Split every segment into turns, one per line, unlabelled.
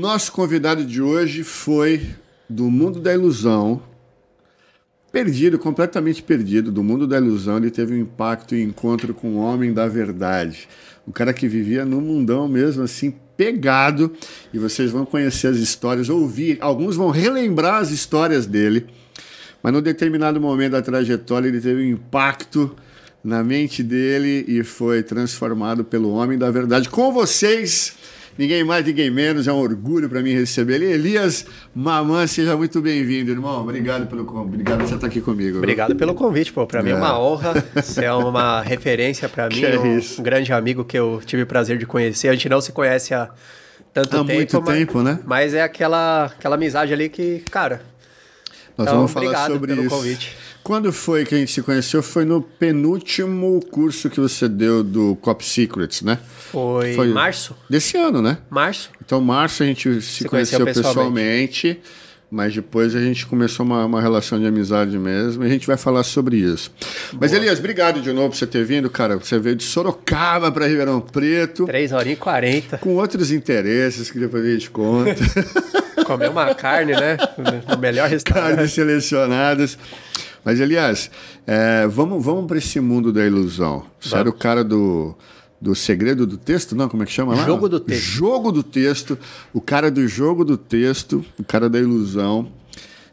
nosso convidado de hoje foi do mundo da ilusão, perdido, completamente perdido, do mundo da ilusão. Ele teve um impacto e encontro com o homem da verdade, o cara que vivia no mundão mesmo, assim, pegado. E vocês vão conhecer as histórias, ouvir, alguns vão relembrar as histórias dele, mas num determinado momento da trajetória ele teve um impacto na mente dele e foi transformado pelo homem da verdade. Com vocês Ninguém mais, ninguém menos. É um orgulho para mim receber ele. Elias Mamã, seja muito bem-vindo, irmão. Obrigado pelo obrigado por você estar aqui
comigo. Obrigado pelo convite, pô. Para mim é uma é. honra. Você é uma referência para mim. É um isso. grande amigo que eu tive o prazer de conhecer. A gente não se conhece há tanto há tempo. Há muito mas, tempo, né? Mas é aquela, aquela amizade ali que, cara. Nós então, vamos falar sobre isso. Convite.
Quando foi que a gente se conheceu? Foi no penúltimo curso que você deu do Cop Secrets, né?
Foi, foi março.
Desse ano, né? Março. Então, março a gente se, conheceu, conheceu, pessoalmente. pessoalmente mas depois a gente começou uma, uma, relação de amizade mesmo e a gente vai falar sobre isso. Boa. Mas Elias, obrigado de novo por você ter vindo, cara. Você veio de Sorocaba para Ribeirão Preto. 3 horas e 40. Com outros interesses que depois a gente conta.
Comer uma carne, né? No melhor restaurante. Carnes
selecionadas. Mas, aliás, é, vamos, vamos para esse mundo da ilusão. Você era o cara do do segredo do texto, não, como é que chama lá? Jogo do texto. Jogo do texto, o cara do jogo do texto, o cara da ilusão,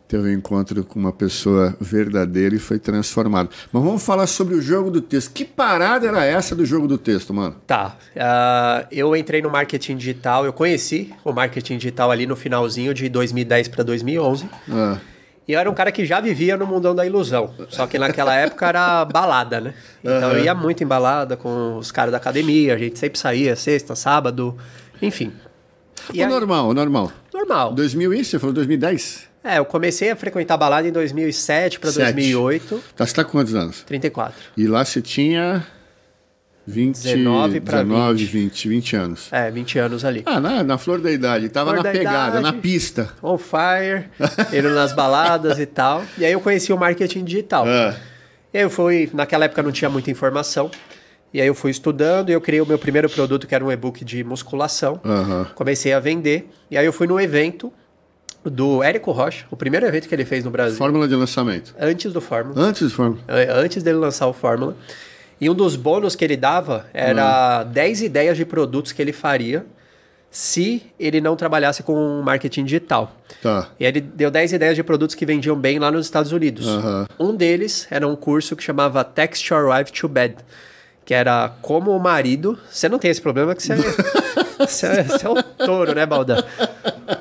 teve um encontro com uma pessoa verdadeira e foi transformado. Mas vamos falar sobre o jogo do texto. Que parada era essa do jogo do texto, mano?
Tá. Uh, eu entrei no marketing digital, eu conheci o marketing digital ali no finalzinho de 2010 para 2011. Ah. Uh. E eu era um cara que já vivia no mundão da ilusão. Só que naquela época era balada, né? Então uhum. eu ia muito em balada com os caras da academia, a gente sempre saía sexta, sábado, enfim. E o aí... normal, o normal. Normal. 2000 isso? Você falou 2010? É, eu comecei a frequentar balada em 2007 para 2008.
Tá, você tá com quantos anos? 34. E lá você tinha... 20, 19 para 19, 20. 20. 20, anos.
É, 20 anos ali. Ah, na, na flor da idade. Tava flor na pegada, idade, na pista. On fire, indo nas baladas e tal. E aí eu conheci o marketing digital. Ah. Eu fui, naquela época não tinha muita informação. E aí eu fui estudando e eu criei o meu primeiro produto, que era um e-book de musculação. Comecei a vender. E aí eu fui num evento do Érico Rocha, o primeiro evento que ele fez no Brasil. Fórmula de lançamento. Antes do Fórmula. Antes do Fórmula. É, antes dele lançar o Fórmula. E um dos bônus que ele dava era hum. 10 ideias de produtos que ele faria se ele não trabalhasse com marketing digital. Tá. E ele deu 10 ideias de produtos que vendiam bem lá nos Estados Unidos. Um deles era um curso que chamava Text Your Wife to Bed, que era como o marido. Você não tem esse problema que você é, você, é, você é um touro, né, Baldan?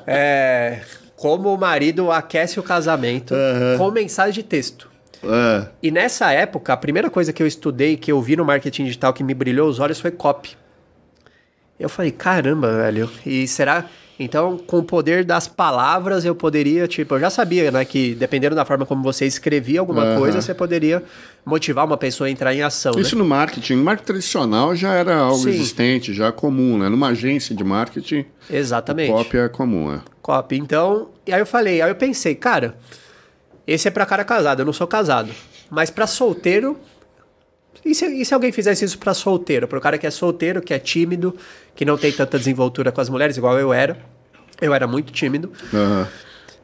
É, como o marido aquece o casamento com mensagem de texto. É. E nessa época, a primeira coisa que eu estudei, que eu vi no marketing digital que me brilhou os olhos foi copy. Eu falei, caramba, velho. E será. Então, com o poder das palavras, eu poderia, tipo, eu já sabia, né, que dependendo da forma como você escrevia alguma uhum. coisa, você poderia motivar uma pessoa a entrar em ação. Né? Isso né?
no marketing. marketing tradicional já era algo Sim.
existente, já comum,
né? Numa agência de marketing.
Exatamente. Cópia é comum, é. Copy. Então, e aí eu falei, aí eu pensei, cara. Esse é para cara casado, eu não sou casado. Mas para solteiro. E se, e se, alguém fizesse isso para solteiro? Para o cara que é solteiro, que é tímido, que não tem tanta desenvoltura com as mulheres, igual eu era. Eu era muito tímido. Uhum.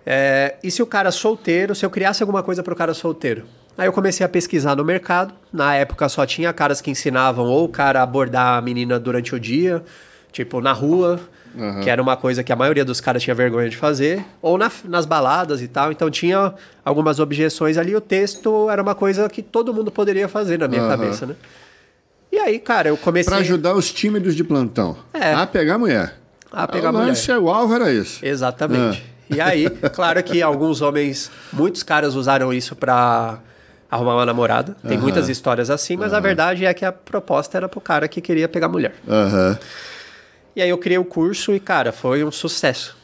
É, e se o cara solteiro, se eu criasse alguma coisa para o cara solteiro? Aí eu comecei a pesquisar no mercado. Na época só tinha caras que ensinavam ou o cara a abordar a menina durante o dia, tipo na rua, uhum. que era uma coisa que a maioria dos caras tinha vergonha de fazer, ou na, nas baladas e tal. Então tinha algumas objeções ali. O texto era uma coisa que todo mundo poderia fazer na minha uhum. cabeça, né? E aí, cara, eu comecei. Pra ajudar os
tímidos de plantão
é. a pegar mulher. A pegar o mulher. Lance, é o alvo era isso. Exatamente. Ah. E aí, claro que alguns homens, muitos caras usaram isso pra arrumar uma namorada. Tem uhum. muitas histórias assim, mas uhum. a verdade é que a proposta era pro cara que queria pegar mulher. Aham. Uhum. E aí eu criei o curso e, cara, foi um sucesso.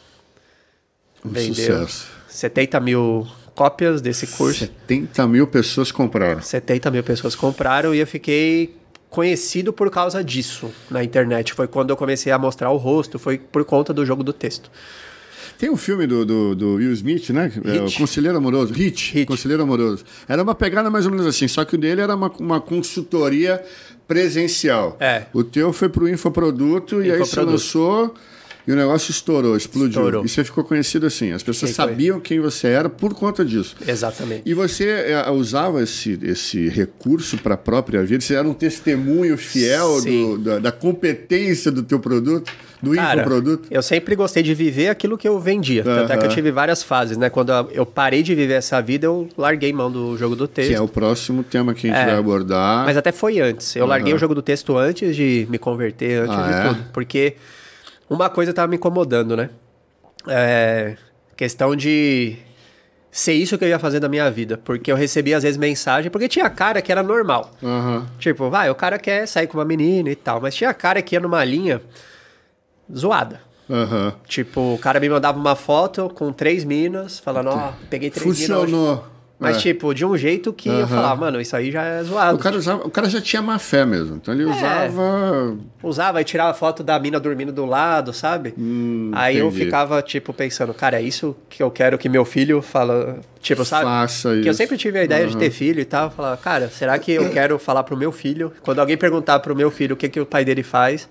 Um Vendeu sucesso. 70 mil cópias desse curso. 70 mil pessoas compraram. 70 mil pessoas compraram e eu fiquei conhecido por causa disso na internet. Foi quando eu comecei a mostrar o rosto, foi por conta do jogo do texto. Tem um filme
do, do, do Will Smith, né? É, o
Conselheiro Amoroso. Hit, Hit. Conselheiro Amoroso. Era uma pegada
mais ou menos assim, só que o dele era uma, uma consultoria presencial. É. O teu foi pro infoproduto, infoproduto. e aí você lançou... E o negócio estourou, explodiu. Estourou. E você ficou conhecido assim. As pessoas sabiam quem você era por conta disso. Exatamente. E você é, usava esse, esse recurso para a própria vida? Você era um testemunho fiel do, da, da,
competência do teu produto? do Cara, produto? Eu sempre gostei de viver aquilo que eu vendia. Até Tanto é que eu tive várias fases, né? Quando eu parei de viver essa vida, eu larguei mão do jogo do texto. Que é o
próximo tema que a gente é, vai abordar. Mas até
foi antes. Eu larguei o jogo do texto antes de me converter, antes ah, de é? tudo. Porque uma coisa estava me incomodando, né? É, questão de ser isso que eu ia fazer da minha vida. Porque eu recebia, às vezes, mensagem, porque tinha cara que era normal. Tipo, vai, o cara quer sair com uma menina e tal, mas tinha cara que ia numa linha zoada. Uhum. Tipo, o cara me mandava uma foto com três minas, falando, ó, oh, peguei três Funcionou. minas. Funcionou. Mas, é. tipo, de um jeito que uhum. eu falava, mano, isso aí já é zoado. O cara, usava, o cara já tinha má
fé mesmo. Então
ele é. usava. Usava e tirava foto da mina dormindo do lado, sabe? Hum, aí entendi. eu ficava, tipo, pensando, cara, é isso que eu quero que meu filho fala. Tipo, sabe? Faça isso. Que eu sempre tive a ideia uhum. de ter filho e tal. Eu falava, cara, será que eu quero falar pro meu filho? Quando alguém perguntar pro meu filho o que, que o pai dele faz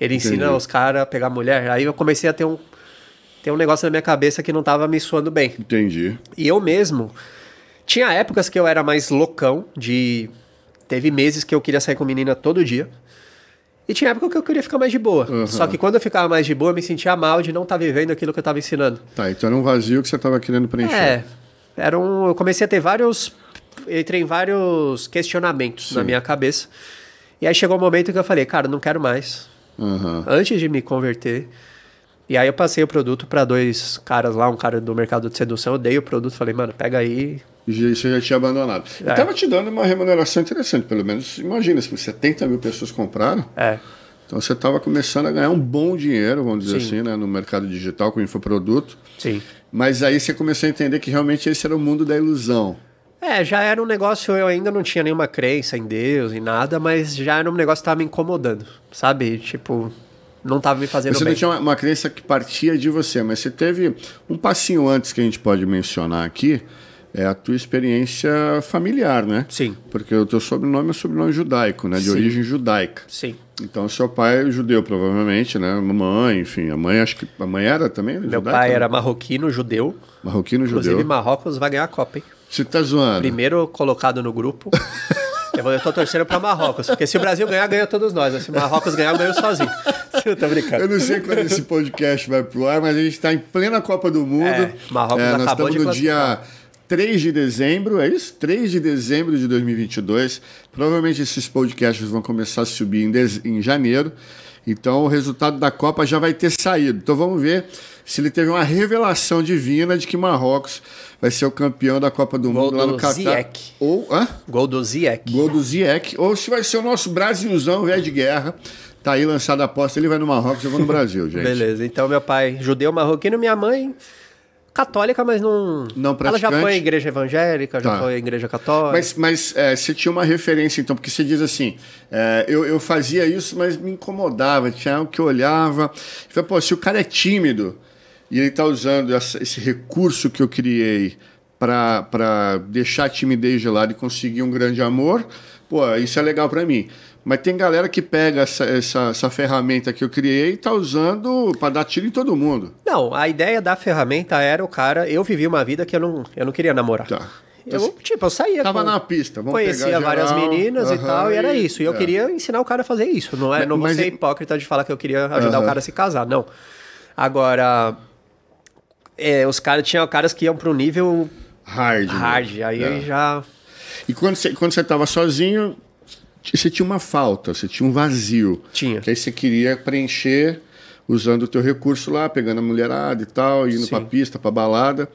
ele Entendi. ensina os caras a pegar mulher. Aí eu comecei a ter um, ter um negócio na minha cabeça que não tava me suando bem. Entendi. E eu mesmo. Tinha épocas que eu era mais loucão, de. Teve meses que eu queria sair com menina todo dia. E tinha época que eu queria ficar mais de boa. Uhum. Só que quando eu ficava mais de boa, eu me sentia mal de não estar tá vivendo aquilo que eu estava ensinando. Tá, então era um vazio que você estava querendo preencher. É. Era um, eu comecei a ter vários. Entrei em vários questionamentos Sim. na minha cabeça. E aí chegou um momento que eu falei, cara, não quero mais uhum. antes de me converter. E aí eu passei o produto para dois caras lá, um cara do mercado de sedução, eu dei o produto, falei, mano, pega aí. E você já tinha abandonado. É. Estava
te dando uma remuneração interessante, pelo menos. Imagina, se 70 mil pessoas compraram. É. Então você estava começando a ganhar um bom dinheiro, vamos dizer Sim. assim, né, no mercado digital com infoproduto. Sim. Mas aí você começou a entender que realmente esse era o mundo da ilusão.
É, já era um negócio, eu ainda não tinha nenhuma crença em Deus, em nada, mas já era um negócio que tava me incomodando, sabe? Tipo, não estava me fazendo você bem. Você não tinha
uma, uma, crença que partia de você, mas você teve um passinho antes que a gente pode mencionar aqui, é a tua experiência familiar, né? Sim. Porque o teu sobrenome é sobrenome judaico, né? De Sim. origem judaica. Sim. Então seu pai é judeu, provavelmente, né? Mamãe, enfim, a mãe acho que a mãe era também. Meu judaica, pai né? era
marroquino judeu.
Marroquino judeu. Inclusive
Marrocos vai ganhar a Copa, hein? Você tá zoando. Primeiro colocado no grupo. Eu, estou torcendo para Marrocos, porque se o Brasil ganhar, ganha todos nós. Se o Marrocos ganhar, eu sozinho. Eu tô brincando. Eu não sei quando esse
podcast vai pro ar, mas a gente está em plena Copa do Mundo. É, Marrocos é, nós acabou estamos de no dia 3 de dezembro, é isso? 3 de dezembro de 2022. Provavelmente esses podcasts vão começar a subir em, em janeiro. Então o resultado da Copa já vai ter saído. Então vamos ver se ele teve uma revelação divina de que Marrocos vai ser o campeão da Copa do Mundo lá no Catar. Zieck Ou, hã? Gol do Ziek. Gol do Ziek. Ou se vai ser o nosso Brasilzão, velho de guerra. Tá aí
lançada a aposta, ele vai no Marrocos, eu vou no Brasil, gente. Beleza, então meu pai, judeu marroquino, minha mãe católica, mas não. Não praticante. Ela já foi à igreja evangélica, tá. já foi à igreja católica. Mas,
mas é, você tinha uma referência, então, porque você diz assim: é, eu, eu fazia isso, mas me incomodava, tinha algo que eu olhava. Eu falei, pô, se o cara é tímido. E ele está usando essa, esse recurso que eu criei para deixar a timidez de lado e conseguir um grande amor, pô, isso é legal para mim. Mas tem galera que pega essa, essa, essa
ferramenta que eu criei e está usando para dar tiro em todo mundo. Não, a ideia da ferramenta era o cara. Eu vivi uma vida que eu não, eu não queria namorar. Tá. Eu, então tipo, eu saía. Tava com... na pista, vamos Conhecia geral, várias meninas uh -huh, e tal, e era isso. E eu é. queria ensinar o cara a fazer isso. Não, é, não mas, vou ser hipócrita de falar que eu queria ajudar uh -huh. o cara a se casar, não. Agora, é, os caras tinham caras que iam para um nível hard. Né? Hard. Né? Aí é. já. E quando
você quando você tava
sozinho,
você tinha uma falta, você tinha um vazio. Tinha. Que aí você queria preencher usando o teu recurso lá, pegando a mulherada e tal, indo para pra pista, pra balada.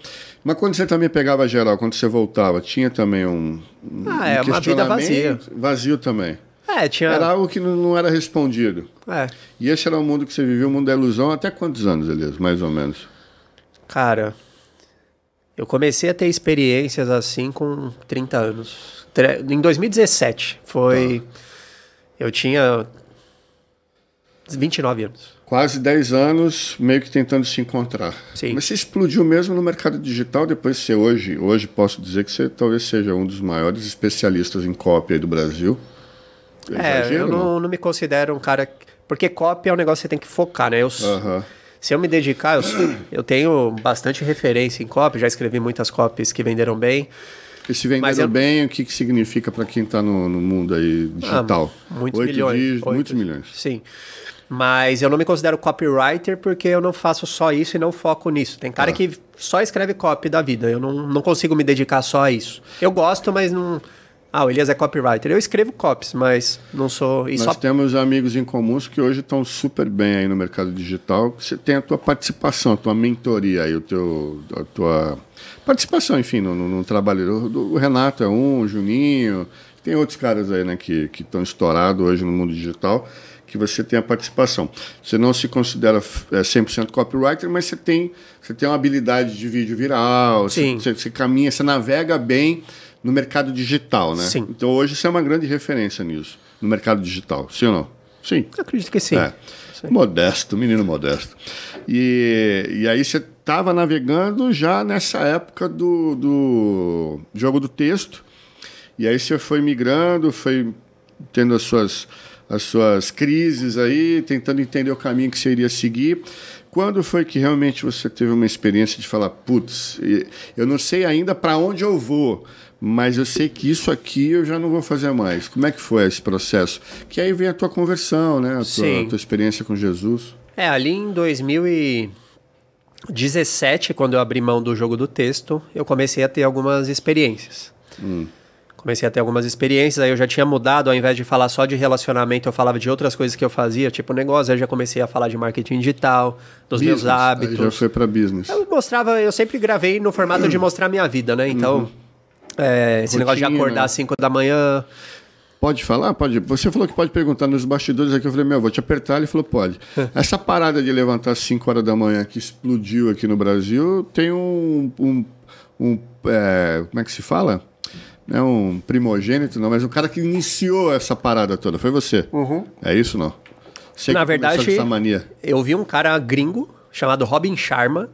Mas quando você também pegava geral, quando você voltava, tinha também um. um ah, é, uma vida vazia. Vazio também. É, tinha. Era algo que não era respondido. É. E esse era o mundo que você vivia, o mundo da ilusão, até quantos anos, Elias, mais ou menos?
Cara, eu comecei a ter experiências assim com 30 anos. Em 2017 foi. Tá. Eu tinha 29 anos.
Quase 10 anos meio que tentando se encontrar. Sim. Mas você explodiu mesmo no mercado digital, depois você hoje, hoje posso dizer que você talvez seja um dos maiores especialistas em cópia do Brasil. É, é exagero, eu não,
não, me considero um cara. Porque cópia é um negócio que você tem que focar, né? Eu, uh -huh. Se eu me dedicar, eu, eu tenho bastante referência em copy, já escrevi muitas copies que venderam bem. E se venderam eu...
bem, o que, que significa para quem está no, no, mundo aí digital? Ah, muitos oito milhões. Dias, oito. Muitos milhões.
Sim. Mas eu não me considero copywriter porque eu não faço só isso e não foco nisso. Tem cara ah. que só escreve copy da vida. Eu não, não consigo me dedicar só a isso. Eu gosto, mas não ah, o Elias é copywriter. Eu escrevo copies, mas não sou. Nós só...
temos amigos em comuns que hoje estão super bem aí no mercado digital. Você tem a tua participação, a tua mentoria aí, o teu, a tua participação, enfim, no, no, no trabalho. O, o, Renato é um, o Juninho. Tem outros caras aí, né, que estão estourados hoje no mundo digital que você tem a participação. Você não se considera 100% é, copywriter, mas você tem, você tem uma habilidade de vídeo viral, Sim. você, você, caminha, você navega bem no mercado digital, né? Sim. Então hoje você é uma grande referência nisso, no mercado digital, sim ou não? Sim. Eu acredito que sim. É. sim. Modesto, menino modesto. E, e aí você estava navegando já nessa época do, do jogo do texto, e aí você foi migrando, foi tendo as suas, as suas crises aí, tentando entender o caminho que você iria seguir quando foi que realmente você teve uma experiência de falar, putz, eu não sei ainda para onde eu vou, mas eu sei que isso aqui eu já não vou fazer mais. Como é que foi esse processo? Que aí vem a tua conversão, né? A tua, a tua experiência com Jesus.
É, ali em 2017, quando eu abri mão do jogo do texto, eu comecei a ter algumas experiências. Hum. Comecei a ter algumas experiências, aí eu já tinha mudado, ao invés de falar só de relacionamento, eu falava de outras coisas que eu fazia, tipo negócio, aí eu já comecei a falar de marketing digital, dos business. meus hábitos. Aí já
foi para business.
Eu mostrava, eu sempre gravei no formato de mostrar minha vida, né? Então, uhum é, esse Rotina. negócio de acordar às 5 da manhã.
Pode falar? Pode. Você falou que pode perguntar nos bastidores aqui. Eu falei, meu, vou te apertar. Ele falou, pode. É. Essa parada de levantar às 5 horas da manhã que explodiu aqui no Brasil tem um. um, um é, como é que se fala? Não é um primogênito, não, mas o cara que iniciou essa parada toda. Foi você. Uhum. É isso não?
Na verdade, mania. eu vi um cara gringo chamado Robin Sharma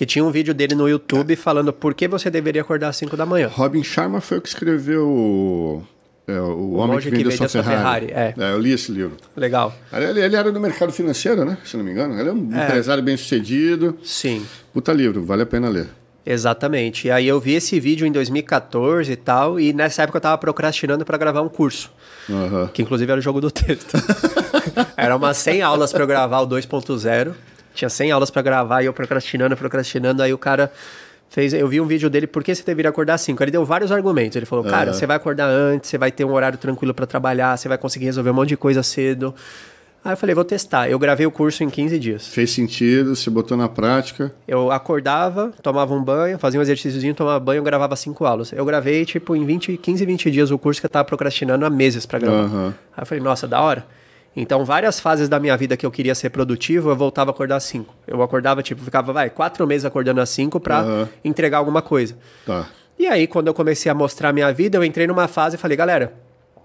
que tinha um vídeo dele no YouTube é. falando por que você deveria acordar às 5 da manhã. Robin Sharma foi o que escreveu
é, o, o Homem que Vendeu, Sua Ferrari. Ferrari é. é. eu li esse livro.
Legal. Ele,
ele, era do mercado financeiro, né? Se não me engano. Ele é um é. empresário bem sucedido. Sim. Puta livro, vale a pena ler.
Exatamente. E aí eu vi esse vídeo em 2014 e tal, e nessa época eu tava procrastinando para gravar um curso. Uhum. Que inclusive era o jogo do texto. era umas 100 aulas para eu gravar o 2.0. Tinha 100 aulas para gravar e eu procrastinando, procrastinando. Aí o cara fez. Eu vi um vídeo dele, por que você deveria acordar às 5? Ele deu vários argumentos. Ele falou, cara, uhum. você vai acordar antes, você vai ter um horário tranquilo para trabalhar, você vai conseguir resolver um monte de coisa cedo. Aí eu falei, vou testar. Eu gravei o curso em 15 dias. Fez sentido, se botou na prática. Eu acordava, tomava um banho, fazia um exercíciozinho, tomava banho, gravava cinco aulas. Eu gravei, tipo, em 20, 15, 20 dias o curso que eu tava procrastinando há meses para gravar. Uhum. Aí eu falei, nossa, da hora. Então, várias fases da minha vida que eu queria ser produtivo, eu voltava a acordar às 5. Eu acordava, tipo, ficava, vai, quatro meses acordando às 5 pra uhum. entregar alguma coisa. Tá. E aí, quando eu comecei a mostrar minha vida, eu entrei numa fase e falei, galera,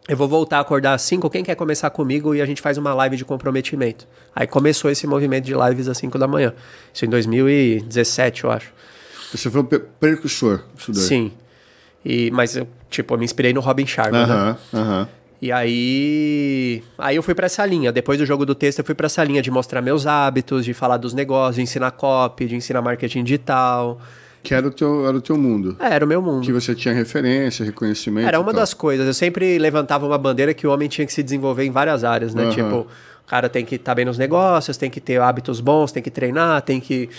eu vou voltar a acordar às 5, quem quer começar comigo? E a gente faz uma live de comprometimento. Aí começou esse movimento de lives às 5 da manhã. Isso em 2017, eu acho.
Você foi um precursor,
isso daí. Sim. E, mas eu, tipo, eu me inspirei no Robin Sharma, uh né? -huh, e aí, aí eu fui para essa linha. Depois do jogo do texto, eu fui para essa linha de mostrar meus hábitos, de falar dos negócios, de ensinar copy, de ensinar marketing digital. Que era o teu, era o teu mundo. É, era o meu mundo. Que você tinha referência, reconhecimento. Era uma das coisas. Eu sempre levantava uma bandeira que o homem tinha que se desenvolver em várias áreas, né? Uhum. Tipo, o cara tem que estar tá bem nos negócios, tem que ter hábitos bons, tem que treinar, tem que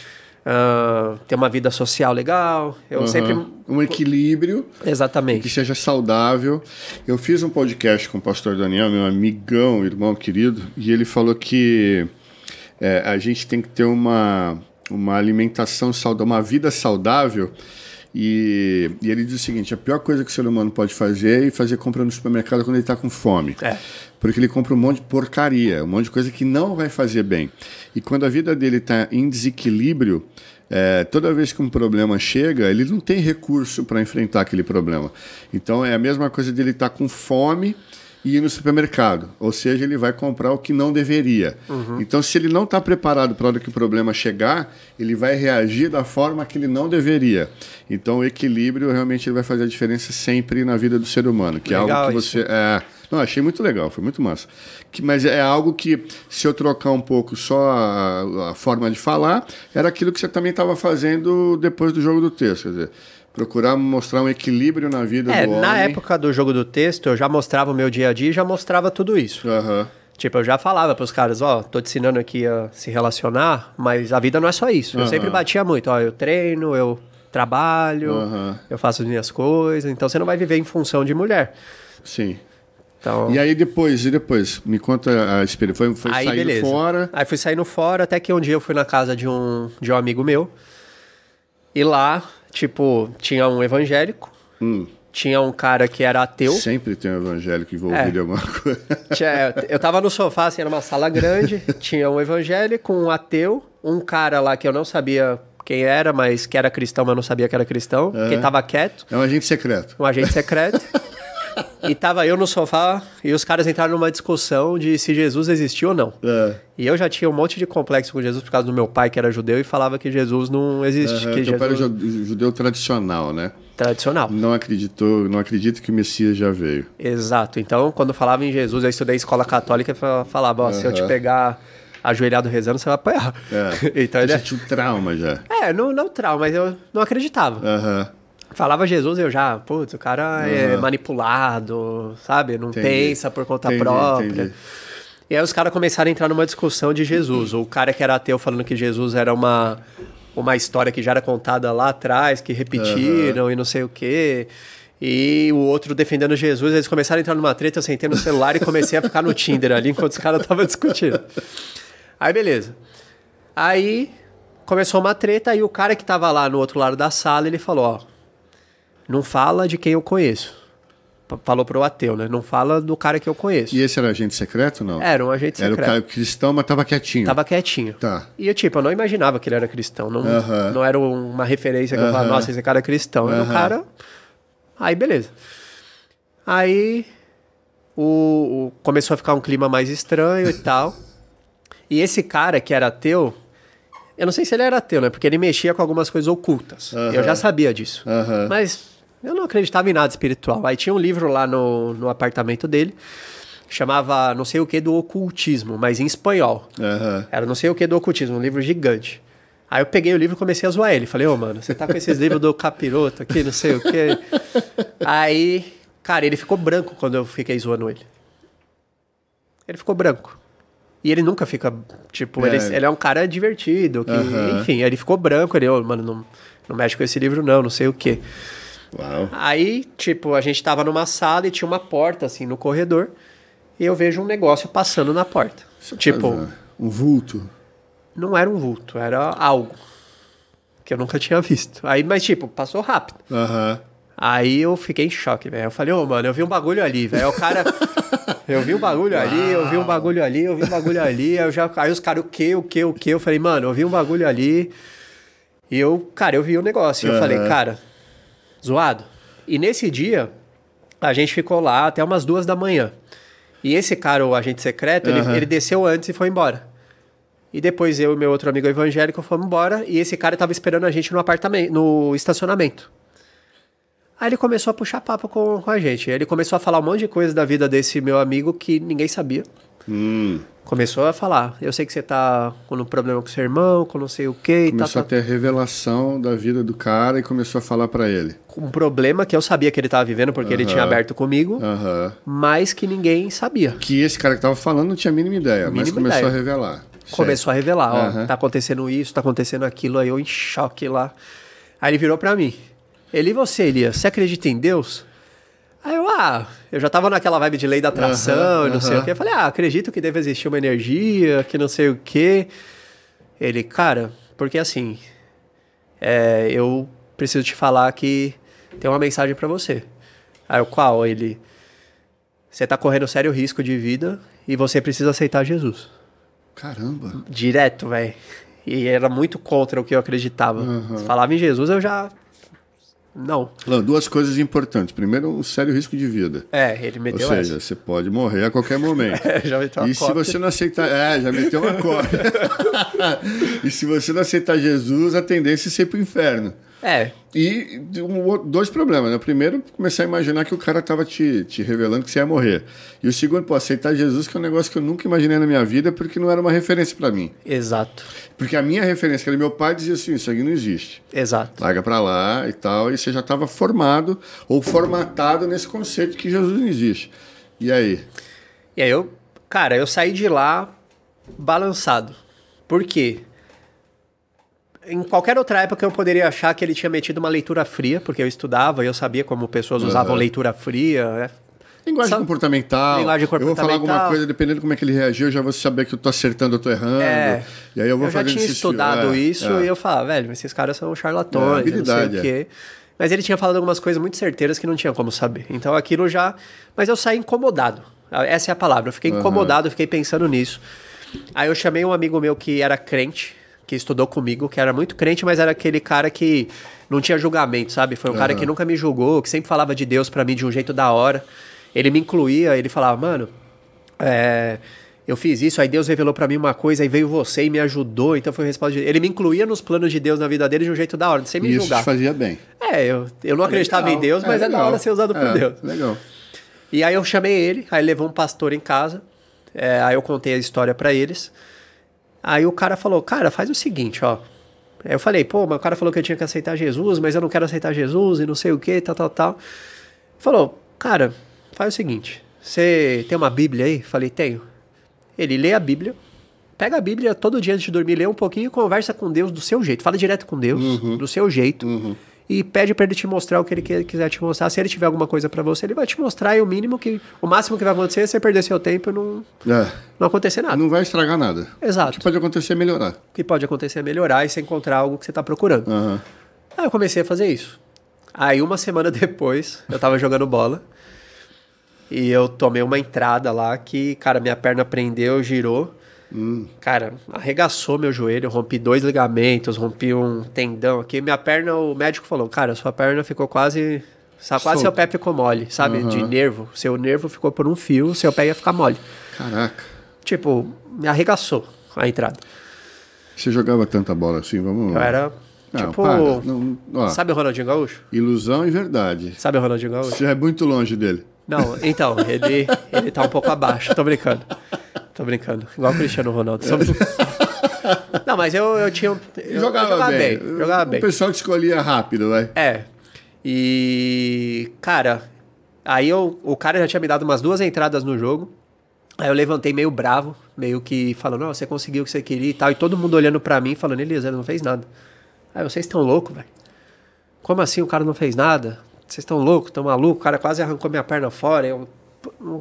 uh, ter uma vida social legal. Eu uhum. sempre.
Um equilíbrio. Exatamente. Que seja saudável. Eu fiz um podcast com o pastor Daniel, meu amigão, irmão querido, e ele falou que é, a gente tem que ter uma, uma alimentação saudável, uma vida saudável e, e, ele diz o seguinte: a pior coisa que o ser humano pode fazer é fazer compra no supermercado quando ele está com fome. É. Porque ele compra um monte de porcaria, um monte de coisa que não vai fazer bem. E quando a vida dele está em desequilíbrio, é, toda vez que um problema chega, ele não tem recurso para enfrentar aquele problema. Então é a mesma coisa dele estar tá com fome e ir no supermercado. Ou seja, ele vai comprar o que não deveria. Uhum. Então, se ele não está preparado para a hora que o problema chegar, ele vai reagir da forma que ele não deveria. Então, o equilíbrio realmente vai fazer a diferença sempre na vida do ser humano, que é Legal é algo que isso. você. É, não, achei muito legal, foi muito massa. Que, mas é algo que, se eu trocar um pouco só a, a forma de falar, era aquilo que você também estava fazendo depois do jogo do texto. Quer dizer, procurar mostrar um equilíbrio na vida é, do homem. Na época
do jogo do texto, eu já mostrava o meu dia a dia e já mostrava tudo isso. Uhum. Tipo, eu já falava para os caras, ó, oh, tô te ensinando aqui a se relacionar, mas a vida não é só isso. Uhum. Eu sempre batia muito, ó, eu treino, eu trabalho, uhum. eu faço as minhas coisas, então você não vai viver em função de mulher. Sim. Então...
E aí depois, e depois? Me conta a experiência. Foi, foi aí, saindo beleza. fora?
Aí fui saindo fora, até que um dia eu fui na casa de um, de um amigo meu. E lá Tipo, tinha um evangélico, hum. tinha um cara que era ateu. Sempre
tem um evangélico envolvido é. em alguma coisa.
Tinha, eu tava no sofá, assim, era uma sala grande, tinha um evangélico, um ateu, um cara lá que eu não sabia quem era, mas que era cristão, mas não sabia que era cristão. É. Quem tava quieto.
É um agente secreto.
Um agente secreto. e tava eu no sofá e os caras entraram numa discussão de se Jesus existiu ou não. É. E eu já tinha um monte de complexo com Jesus por causa do meu pai, que era judeu, e falava que Jesus não existe. Uhum, que Jesus... pai era
judeu tradicional, né? Tradicional. Não acreditou, não acredito que o Messias já veio.
Exato. Então, quando falava em Jesus, eu estudei escola católica e falava, uhum. se eu te pegar ajoelhado rezando, você vai apanhar.
É. então, ele... Já tinha
um trauma já. É, não, não trauma, mas eu não acreditava. Uhum. Falava Jesus, eu já, putz, o cara uhum. é manipulado, sabe? Não entendi. pensa por conta entendi, própria. Entendi. E aí os caras começaram a entrar numa discussão de Jesus. O cara que era ateu falando que Jesus era uma, uma história que já era contada lá atrás, que repetiram uhum. e não sei o quê. E o outro defendendo Jesus, eles começaram a entrar numa treta, eu sentei no celular e comecei a ficar no Tinder ali enquanto os caras estavam discutindo. Aí beleza. Aí começou uma treta e o cara que tava lá no outro lado da sala, ele falou, ó, não fala de quem eu conheço. Falou pro ateu, né? Não fala do cara que eu conheço. E esse era agente secreto, não? Era um agente secreto. Era o cara cristão, mas tava quietinho. Tava quietinho. Tá. E eu, tipo, eu não imaginava que ele era cristão. Não, uh -huh. não era uma referência que uh -huh. eu falava, nossa, esse cara é cristão. Uh -huh. Era um cara. Aí, beleza. Aí o, o, começou a ficar um clima mais estranho e tal. E esse cara que era ateu, eu não sei se ele era ateu, né? Porque ele mexia com algumas coisas ocultas. Eu já sabia disso. Mas eu não acreditava em nada espiritual. Aí tinha um livro lá no, no apartamento dele, chamava não sei o que do ocultismo, mas em espanhol. Uhum. Era não sei o que do ocultismo, um livro gigante. Aí eu peguei o livro e comecei a zoar ele. Falei, ô, oh, mano, você tá com esses livros do capiroto aqui, não sei o quê. Aí, cara, ele ficou branco quando eu fiquei zoando ele. Ele ficou branco. E ele nunca fica, tipo, é. Ele, ele, é um cara divertido, que, uhum. enfim, ele ficou branco, ele, ô, oh, mano, não, não mexe com esse livro não, não sei o quê. Uau. Aí, tipo, a gente tava numa sala e tinha uma porta, assim, no corredor. E eu vejo um negócio passando na porta. Você é tipo.
Um vulto?
Não era um vulto, era algo. Que eu nunca tinha visto. Aí, mas, tipo, passou rápido. Aham. Uhum. Aí eu fiquei em choque, velho. Eu falei, ô, oh, mano, eu vi um bagulho ali, velho. O cara. eu vi um bagulho ali, eu vi um bagulho ali, eu vi um bagulho ali. Aí, já... Aí os caras, o quê, o quê, o quê? Eu falei, mano, eu vi um bagulho ali. E eu, cara, eu vi o um negócio. Uhum. Eu falei, cara, zoado. E nesse dia, a gente ficou lá até umas duas da manhã. E esse cara, o agente secreto, uhum. ele, ele, desceu antes e foi embora. E depois eu e meu outro amigo evangélico fomos embora e esse cara tava esperando a gente no apartamento, no estacionamento. Aí ele começou a puxar papo com, com a gente. Ele começou a falar um monte de coisa da vida desse meu amigo que ninguém sabia. Hum. Começou a falar. Eu sei que você tá com um problema com seu irmão, com não sei o quê. Começou tá, a ter
revelação da vida do cara e começou a falar para ele.
Um problema que eu sabia que ele tava vivendo, porque uh -huh. ele tinha aberto
comigo, uh -huh.
mas que ninguém sabia. Que esse cara que tava falando não tinha a mínima ideia, mínima mas começou ideia. a revelar. Começou certo. a revelar, ó, uh -huh. tá acontecendo isso, tá acontecendo aquilo, aí eu em choque lá. Aí ele virou para mim. Ele e você, Elias, você acredita em Deus? Aí eu, ah, eu já tava naquela vibe de lei da atração uhum, e não uhum. sei o quê. Eu falei, ah, acredito que deve existir uma energia, que não sei o quê. Ele, cara, porque assim, é, eu preciso te falar que tem uma mensagem para você. Aí o qual? Ele, você tá correndo sério risco de vida e você precisa aceitar Jesus. Caramba. Direto, velho. E era muito contra o que eu acreditava. Uhum. Falava em Jesus, eu já não.
Lá, duas coisas importantes. Primeiro, um sério risco de vida. É, ele meteu Ou seja, essa. você pode morrer a qualquer momento. é, já meteu uma E cópia. se você não aceitar... É, já meteu uma cópia. e se você não aceitar Jesus, a tendência é ser para o inferno. É. E um, dois problemas, né? O primeiro, começar a imaginar que o cara tava te, te revelando que você ia morrer. E o segundo, pô, aceitar Jesus, que é um negócio que eu nunca imaginei na minha vida, porque não era uma referência para mim. Exato. Porque a minha referência, que era meu pai, dizia assim, isso aqui não existe. Exato. Larga para lá e tal, e você já estava formado ou formatado nesse conceito que Jesus
não existe. E aí? E aí eu, cara, eu saí de lá balançado. Por quê? em qualquer outra época eu poderia achar que ele tinha metido uma leitura fria, porque eu estudava e eu sabia como pessoas usavam uhum. leitura fria. Né? Linguagem Sabe? comportamental. Linguagem comportamental. Eu vou falar alguma coisa,
dependendo de como é que ele reagiu, eu já vou saber que eu tô acertando ou tô errando. É. E aí eu vou eu já tinha estudado é, isso é. e eu
falava, velho, esses caras são charlatões, não sei o é. quê. Mas ele tinha falado algumas coisas muito certeiras que não tinha como saber. Então aquilo já. Mas eu saí incomodado. Ah, essa é a palavra. Eu fiquei incomodado, uhum. fiquei pensando nisso. Aí eu chamei um amigo meu que era crente que estudou comigo, que era muito crente, mas era aquele cara que não tinha julgamento, sabe? Foi um uhum. cara que nunca me julgou, que sempre falava de Deus para mim de um jeito da hora. Ele me incluía, ele falava, mano, é, eu fiz isso, aí Deus revelou para mim uma coisa, aí veio você e me ajudou, então foi a resposta de... Ele me incluía nos planos de Deus na vida dele de um jeito da hora, sem me isso julgar. Isso fazia bem. É, eu, eu não ah, acreditava legal. em Deus, mas é, é da hora ser usado por é, Deus. Legal. E aí eu chamei ele, aí levou um pastor em casa, é, aí eu contei a história para eles. Aí o cara falou, cara, faz o seguinte, ó. Aí eu falei, pô, mas o cara falou que eu tinha que aceitar Jesus, mas eu não quero aceitar Jesus e não sei o que, tal, tal, tal. Falou, cara, faz o seguinte, você tem uma Bíblia aí? Falei, tenho. Ele lê a Bíblia, pega a Bíblia todo dia antes de dormir, lê um pouquinho e conversa com Deus do seu jeito. Fala direto com Deus, uhum. do seu jeito. Uhum e pede para ele te mostrar o que ele que, quiser te mostrar. Se ele tiver alguma coisa para você, ele vai te mostrar e o mínimo que. O máximo que vai acontecer é você perder seu tempo e não, é. não acontecer nada. Não vai estragar nada. Exato. O que pode acontecer é melhorar. O que pode acontecer é melhorar e você encontrar algo que você está procurando. Uhum. Aí eu comecei a fazer isso. Aí uma semana depois, eu tava jogando bola. E eu tomei uma entrada lá que, cara, minha perna prendeu, girou. Hum. Cara, arregaçou meu joelho, rompi dois ligamentos, rompi um tendão aqui. Minha perna, o médico falou, cara, sua perna ficou quase. Sabe, quase seu pé ficou mole, sabe? Uhum. De nervo. Seu nervo ficou por um fio, seu pé ia ficar mole. Caraca. Tipo, me arregaçou a entrada.
Você jogava tanta bola assim, vamos lá. Eu era tipo. Não, não, sabe
o Ronaldinho Gaúcho? Ilusão e verdade. Sabe o Ronaldinho Gaúcho? Você é
muito longe
dele. Não, então, ele, ele tá um pouco abaixo. Tô brincando. Tô brincando. Igual o Cristiano Ronaldo. Só... Não, mas eu, eu tinha. Eu, jogava, eu jogava bem. bem. Jogava o bem. O pessoal que escolhia rápido, vai. É. E. Cara, aí eu, o cara já tinha me dado umas duas entradas no jogo. Aí eu levantei meio bravo, meio que falando, não, você conseguiu o que você queria e tal. E todo mundo olhando para mim, falando, Elisa, ele não fez nada. Aí vocês estão louco, velho. Como assim o cara não fez nada? Vocês estão loucos, estão malucos? O cara quase arrancou minha perna fora. Eu,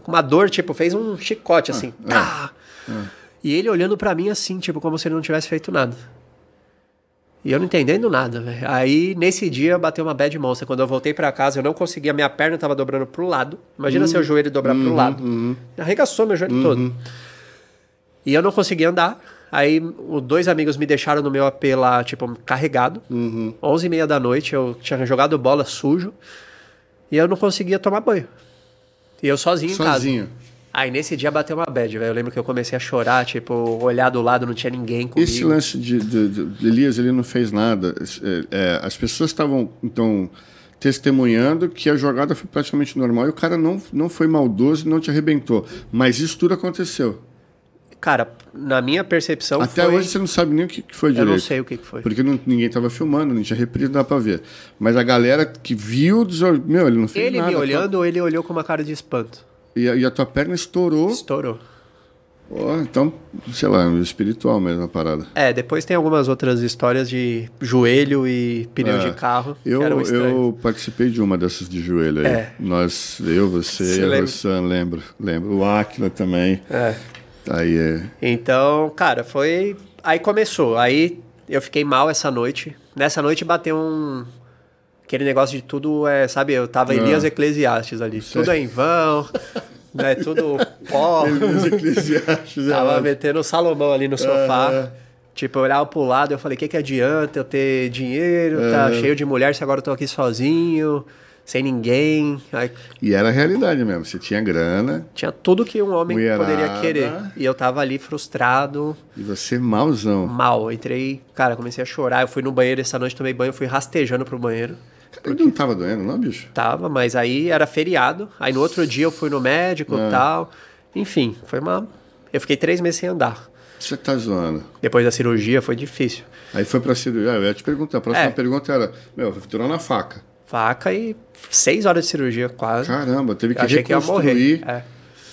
uma dor, tipo, fez um chicote assim. Ah, Ah, ah. E ele olhando para mim assim, tipo, como se ele não tivesse feito nada. E eu não entendendo nada, velho. Aí, nesse dia, bateu uma bad monster. Quando eu voltei para casa, eu não conseguia, minha perna tava dobrando pro lado. Imagina uhum, seu joelho dobrar uhum, pro lado. Uhum. Arregaçou meu joelho uhum. todo. E eu não conseguia andar. Aí dois amigos me deixaram no meu AP lá, tipo, carregado. Uhum. 11 e meia da noite, eu tinha jogado bola sujo. E eu não conseguia tomar banho. E eu sozinho, sozinho. em casa. Sozinho. Aí nesse dia bateu uma bad, velho. Eu lembro que eu comecei a chorar, tipo, olhar do lado, não tinha ninguém comigo. Esse lance
de, de, de Elias, ele não fez nada. É, é, as pessoas estavam, então, testemunhando que a jogada foi praticamente normal e o cara não, não foi maldoso, não te arrebentou. Mas isso tudo aconteceu.
Cara, na minha percepção. Até foi... hoje você
não sabe nem o que foi direito. Eu não sei o que foi. Porque não, ninguém estava filmando, não tinha reprise, não dá pra ver. Mas a galera que viu, meu, ele não fez ele nada. Ele tá? me
olhando, ou ele olhou com uma cara de espanto. E a, e a tua perna estourou. Estourou. Oh, então,
sei lá, é espiritual mesmo a parada.
É, depois tem algumas outras histórias de joelho e pneu é, de carro. Eu, eu
participei de uma dessas de joelho aí. É. Nós, eu, você, Se a lembra? lembro, lembro. O Aquila também. É. Aí é.
Então, cara, foi. Aí começou. Aí eu fiquei mal essa noite. Nessa noite bateu um. Aquele negócio de tudo é, sabe, eu tava em Elias ah. Eclesiastes ali. Certo. Tudo é em vão, né? Tudo pó. Elias Eclesiastes, Tava é metendo Salomão ali no sofá. Tipo, eu olhava pro lado, eu falei, o que, que adianta eu ter dinheiro, ah. tá cheio de mulher se agora eu tô aqui sozinho? sem ninguém. Aí...
E era a realidade mesmo. Você tinha grana. Tinha
tudo que um homem mulherada. poderia querer. E eu tava ali frustrado.
E você malzão.
Mal. Eu entrei, cara, comecei a chorar. Eu fui no banheiro essa noite, tomei banho, fui rastejando pro banheiro. Porque... Não tava doendo, não, bicho? Tava, mas aí era feriado. Aí no outro dia eu fui no médico e ah. tal. Enfim, foi uma. Eu fiquei três meses sem andar. Você tá zoando. Depois da cirurgia foi difícil. Aí foi pra cirurgia. Eu ia te perguntar. A próxima é. pergunta era: Meu, vai na faca faca e seis horas de cirurgia quase.
Caramba, teve que achei reconstruir que ia
morrer. É.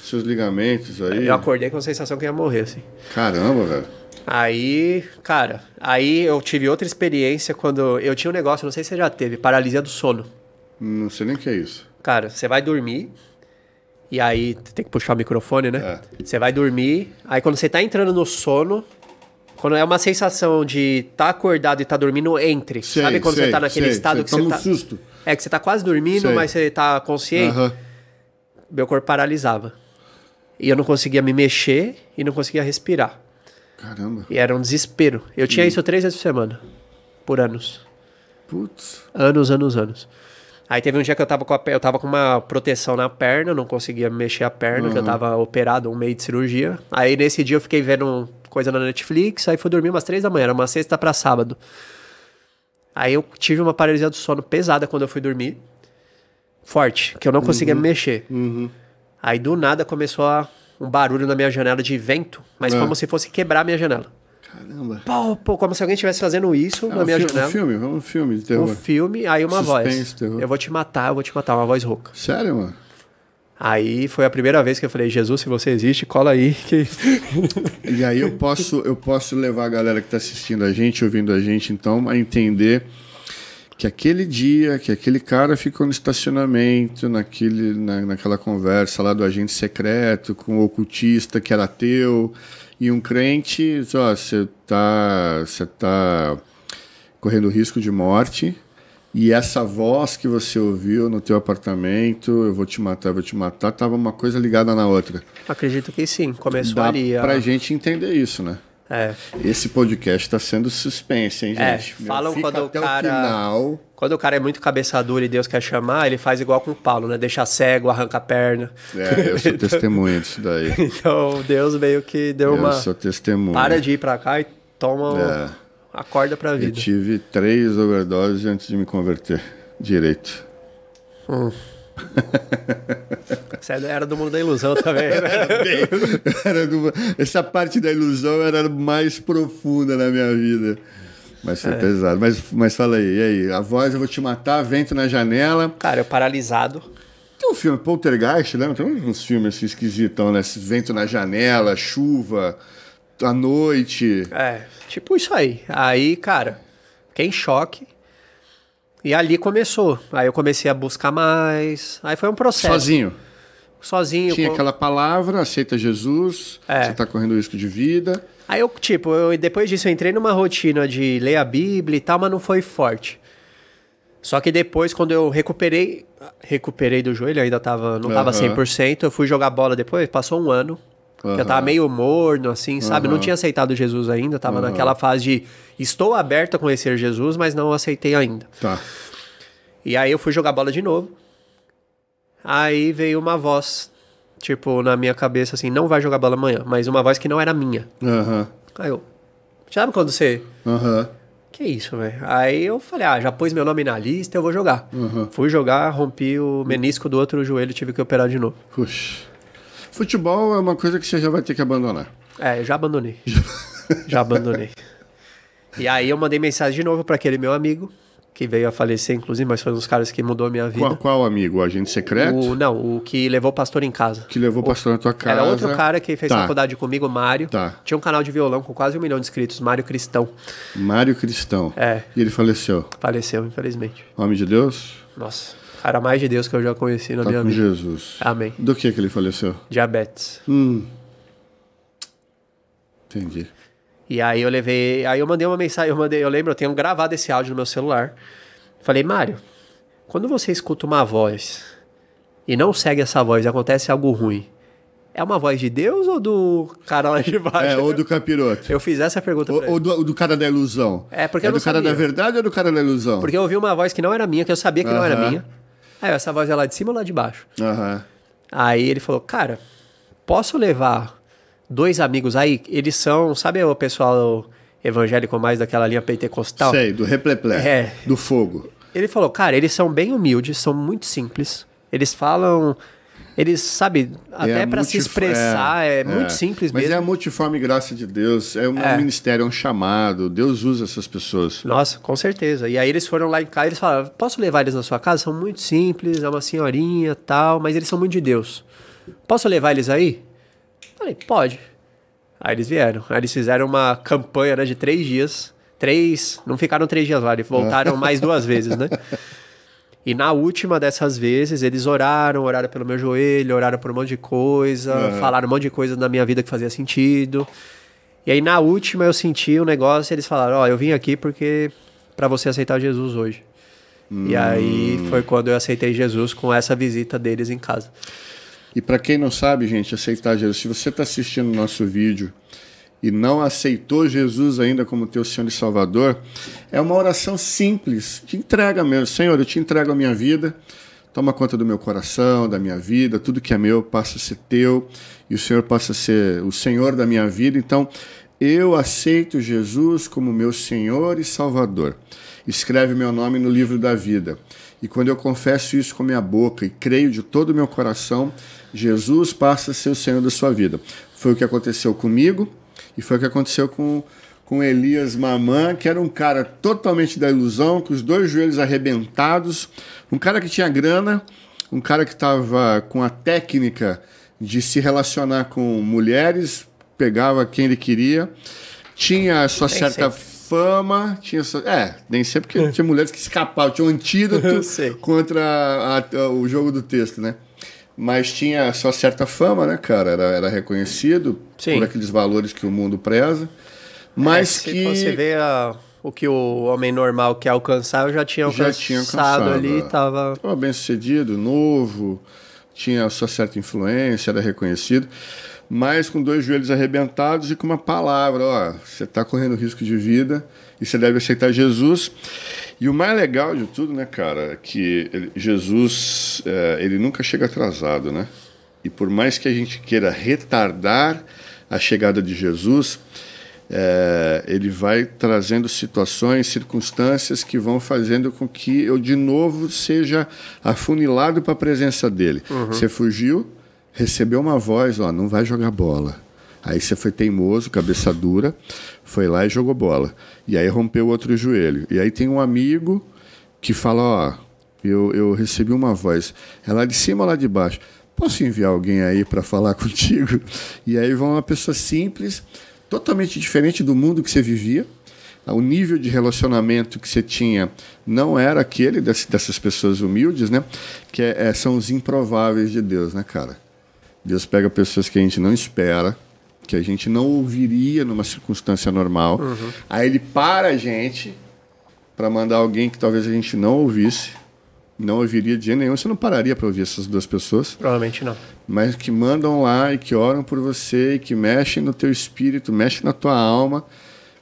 seus ligamentos aí. Eu acordei com a sensação que ia morrer, assim. Caramba, velho. Aí, cara, aí eu tive outra experiência quando eu tinha um negócio, não sei se você já teve, paralisia do sono.
Não sei nem o que é isso.
Cara, você vai dormir e aí tem que puxar o microfone, né? É. Você vai dormir, aí quando você tá entrando no sono, quando é uma sensação de tá acordado e tá dormindo, entre. Sei, Sabe quando sei, você tá naquele sei, estado que você tá. susto. É que você tá quase dormindo, mas você tá consciente. Meu corpo paralisava. E eu não conseguia me mexer e não conseguia respirar. Caramba. E era um desespero. Eu tinha isso três vezes por semana. Por anos. Putz. Anos, anos, anos. Aí teve um dia que eu tava com, a, eu tava com uma proteção na perna, não conseguia mexer a perna, uhum. que eu tava operado, um meio de cirurgia. Aí nesse dia eu fiquei vendo coisa na Netflix, aí fui dormir umas três da manhã, era uma sexta para sábado. Aí eu tive uma paralisia do sono pesada quando eu fui dormir. Forte, que eu não uhum. conseguia me mexer. Uhum. Aí do nada começou a, um barulho na minha janela de vento, mas é. como se fosse quebrar a minha janela. Caramba. Pô, pô, como se alguém estivesse fazendo isso é na um minha janela. Um filme, um filme de terror. Um filme, aí uma Suspense, voz. Terror. Eu vou te matar, eu vou te matar, uma voz rouca. Sério, mano? Aí foi a primeira vez que eu falei, Jesus, se você existe, cola aí. Que... e aí eu posso,
eu posso levar a galera que está assistindo a gente, ouvindo a gente, então, a entender que aquele dia, que aquele cara ficou no estacionamento, naquele, na, naquela conversa lá do agente secreto, com o ocultista que era ateu, e um crente, você tá, você tá correndo risco de morte, e essa voz que você ouviu no teu apartamento, eu vou te matar, eu vou te matar, tava uma coisa ligada na outra.
Acredito que sim, começou Dá ali. a...
gente entender isso, né? É. Esse podcast está sendo suspense, hein, é, gente? É, falam Meu, quando o cara... O final...
Quando o cara é muito cabeçadura e Deus quer chamar, ele faz igual com o Paulo, né? Deixa cego, arranca a perna. É, eu sou testemunha disso daí. Então, Deus meio que deu eu uma... Eu sou testemunha. Para de ir pra cá e toma... É acorda pra vida. Eu
tive três overdoses antes de me converter direito. Hum.
Você
era do mundo da ilusão também, né? era bem, era do, essa parte da ilusão era mais profunda na minha vida. Mas foi é. pesado. Mas, mas fala aí, e aí? A voz, eu vou te matar, vento na janela. Cara, eu paralisado. Tem um filme, Poltergeist, lembra? Tem uns filmes assim, esquisitão, né? Vento na janela, chuva à noite.
É, tipo isso aí. Aí, cara, fiquei em choque. E ali começou. Aí eu comecei a buscar mais. Aí foi um processo. Sozinho? Sozinho. Tinha com... aquela palavra, aceita Jesus, é. você tá correndo risco de vida. Aí eu, tipo, eu, depois disso eu entrei numa rotina de ler a Bíblia e tal, mas não foi forte. Só que depois, quando eu recuperei, recuperei do joelho, ainda tava, não tava uhum. 100%, eu fui jogar bola depois, passou um ano, Uhum. Eu tava meio morno, assim, sabe? Uhum. Não tinha aceitado Jesus ainda, tava uhum. naquela fase de estou aberto a conhecer Jesus, mas não aceitei ainda. Tá. E aí eu fui jogar bola de novo. Aí veio uma voz, tipo, na minha cabeça, assim, não vai jogar bola amanhã, mas uma voz que não era minha. Uhum. Aí eu. Sabe quando você. Uhum. Que isso, velho? Aí eu falei, ah, já pus meu nome na lista, eu vou jogar. Fui jogar, rompi o menisco do outro joelho, tive que operar de novo. Puxa. Futebol é uma coisa que você já vai ter que abandonar. É, eu já abandonei. já abandonei. E aí eu mandei mensagem de novo para aquele meu amigo, que veio a falecer, inclusive, mas foi um dos caras que mudou a minha vida. Qual,
qual amigo? O agente secreto? O,
não, o que levou o pastor em casa. Que levou o pastor na tua casa. Era outro cara que fez tá. faculdade comigo, Mário. Tá. Tinha um canal de violão com quase um milhão de inscritos, Mário Cristão.
Mário Cristão. É. E ele faleceu?
Faleceu, infelizmente.
Homem de Deus?
Nossa cara mais de Deus que eu já conheci na tá minha com vida. Jesus. Amém. Do
que que ele faleceu?
Diabetes. Hum. Entendi. E aí eu levei, aí eu mandei uma mensagem, eu mandei, eu lembro, eu tenho gravado esse áudio no meu celular. Falei, Mário, quando você escuta uma voz e não segue essa voz, acontece algo ruim. É uma voz de Deus ou do cara lá de baixo? É, ou do
capiroto. Eu
fiz essa pergunta. Ou, ou
do, do, cara da ilusão.
É, porque é do cara da
verdade ou do cara da ilusão? Porque
eu ouvi uma voz que não era minha, que eu sabia que uh -huh. não era minha. Aí, essa voz é lá de cima ou lá de baixo? Uhum. Aí ele falou, cara, posso levar dois amigos aí? Eles são, sabe o pessoal evangélico mais daquela linha pentecostal? Sei, do repleplé, é.
do fogo.
Ele falou, cara, eles são bem humildes, são muito simples. Eles falam eles, sabe, é até é para se expressar, é, é, é. muito é, simples mas é mesmo. Mas é a multiforme
graça de Deus, é um ministério, é um chamado, Deus usa essas pessoas.
Nossa, com certeza. E aí eles foram lá em casa, eles falaram, posso levar eles na sua casa? São muito simples, é uma senhorinha tal, mas eles são muito de Deus. Posso levar eles aí? Falei, pode. Aí eles vieram, aí eles fizeram uma campanha né, de três dias, três, não ficaram três dias lá, eles voltaram mais duas vezes, né? E na última dessas vezes, eles oraram, oraram pelo meu joelho, oraram por um monte de coisa, uhum. falaram um monte de coisa na minha vida que fazia sentido. E aí na última eu senti o um negócio e eles falaram: Ó, oh, eu vim aqui porque. para você aceitar Jesus hoje. Hum. E aí foi quando eu aceitei Jesus com essa visita deles em casa.
E para quem não sabe, gente, aceitar Jesus, se você está assistindo o nosso vídeo e não aceitou Jesus ainda como teu Senhor e Salvador, é uma oração simples, que entrega mesmo. Senhor, eu te entrego a minha vida, toma conta do meu coração, da minha vida, tudo que é meu passa a ser teu, e o Senhor passa a ser o Senhor da minha vida. Então, eu aceito Jesus como meu Senhor e Salvador. Escreve meu nome no livro da vida. E quando eu confesso isso com minha boca e creio de todo o meu coração, Jesus passa a ser o Senhor da sua vida. Foi o que aconteceu comigo, e foi o que aconteceu com, com Elias Mamã, que era um cara totalmente da ilusão, com os dois joelhos arrebentados, um cara que tinha grana, um cara que estava com a técnica de se relacionar com mulheres, pegava quem ele queria, tinha sua certa sempre. fama, tinha sua... É, nem sempre porque é. tinha mulheres que escapavam, tinha um antídoto contra a, a, o jogo do texto, né? mas tinha só certa fama, né, cara? Era, era reconhecido Sim. por aqueles valores que o mundo preza.
Mas é, que. Você vê a, o que o homem normal quer alcançar, eu já tinha alcançado, já tinha alcançado ali.
Estava é. tava bem sucedido, novo, tinha sua certa influência, era reconhecido. Mas com dois joelhos arrebentados e com uma palavra: ó, você está correndo risco de vida e você deve aceitar Jesus. E o mais legal de tudo, né, cara, é que ele, Jesus, é, ele nunca chega atrasado, né? E por mais que a gente queira retardar a chegada de Jesus, é, ele vai trazendo situações, circunstâncias que vão fazendo com que eu de novo seja afunilado para a presença dele. Uhum. Você fugiu, recebeu uma voz, ó, não vai jogar bola. Aí você foi teimoso, cabeça dura, foi lá e jogou bola. E aí rompeu o outro joelho. E aí tem um amigo que fala: Ó, eu, eu recebi uma voz, é lá de cima ou lá de baixo? Posso enviar alguém aí para falar contigo? E aí vai uma pessoa simples, totalmente diferente do mundo que você vivia. O nível de relacionamento que você tinha não era aquele dessas pessoas humildes, né? Que é, é, são os improváveis de Deus, né, cara? Deus pega pessoas que a gente não espera, que a gente não ouviria numa circunstância normal. Uhum. Aí ele para a gente para mandar alguém que talvez a gente não ouvisse, não ouviria de jeito nenhum. Você não pararia para ouvir essas duas pessoas?
Provavelmente não.
Mas que mandam lá e que oram por você e que mexem no teu espírito, mexem na tua alma.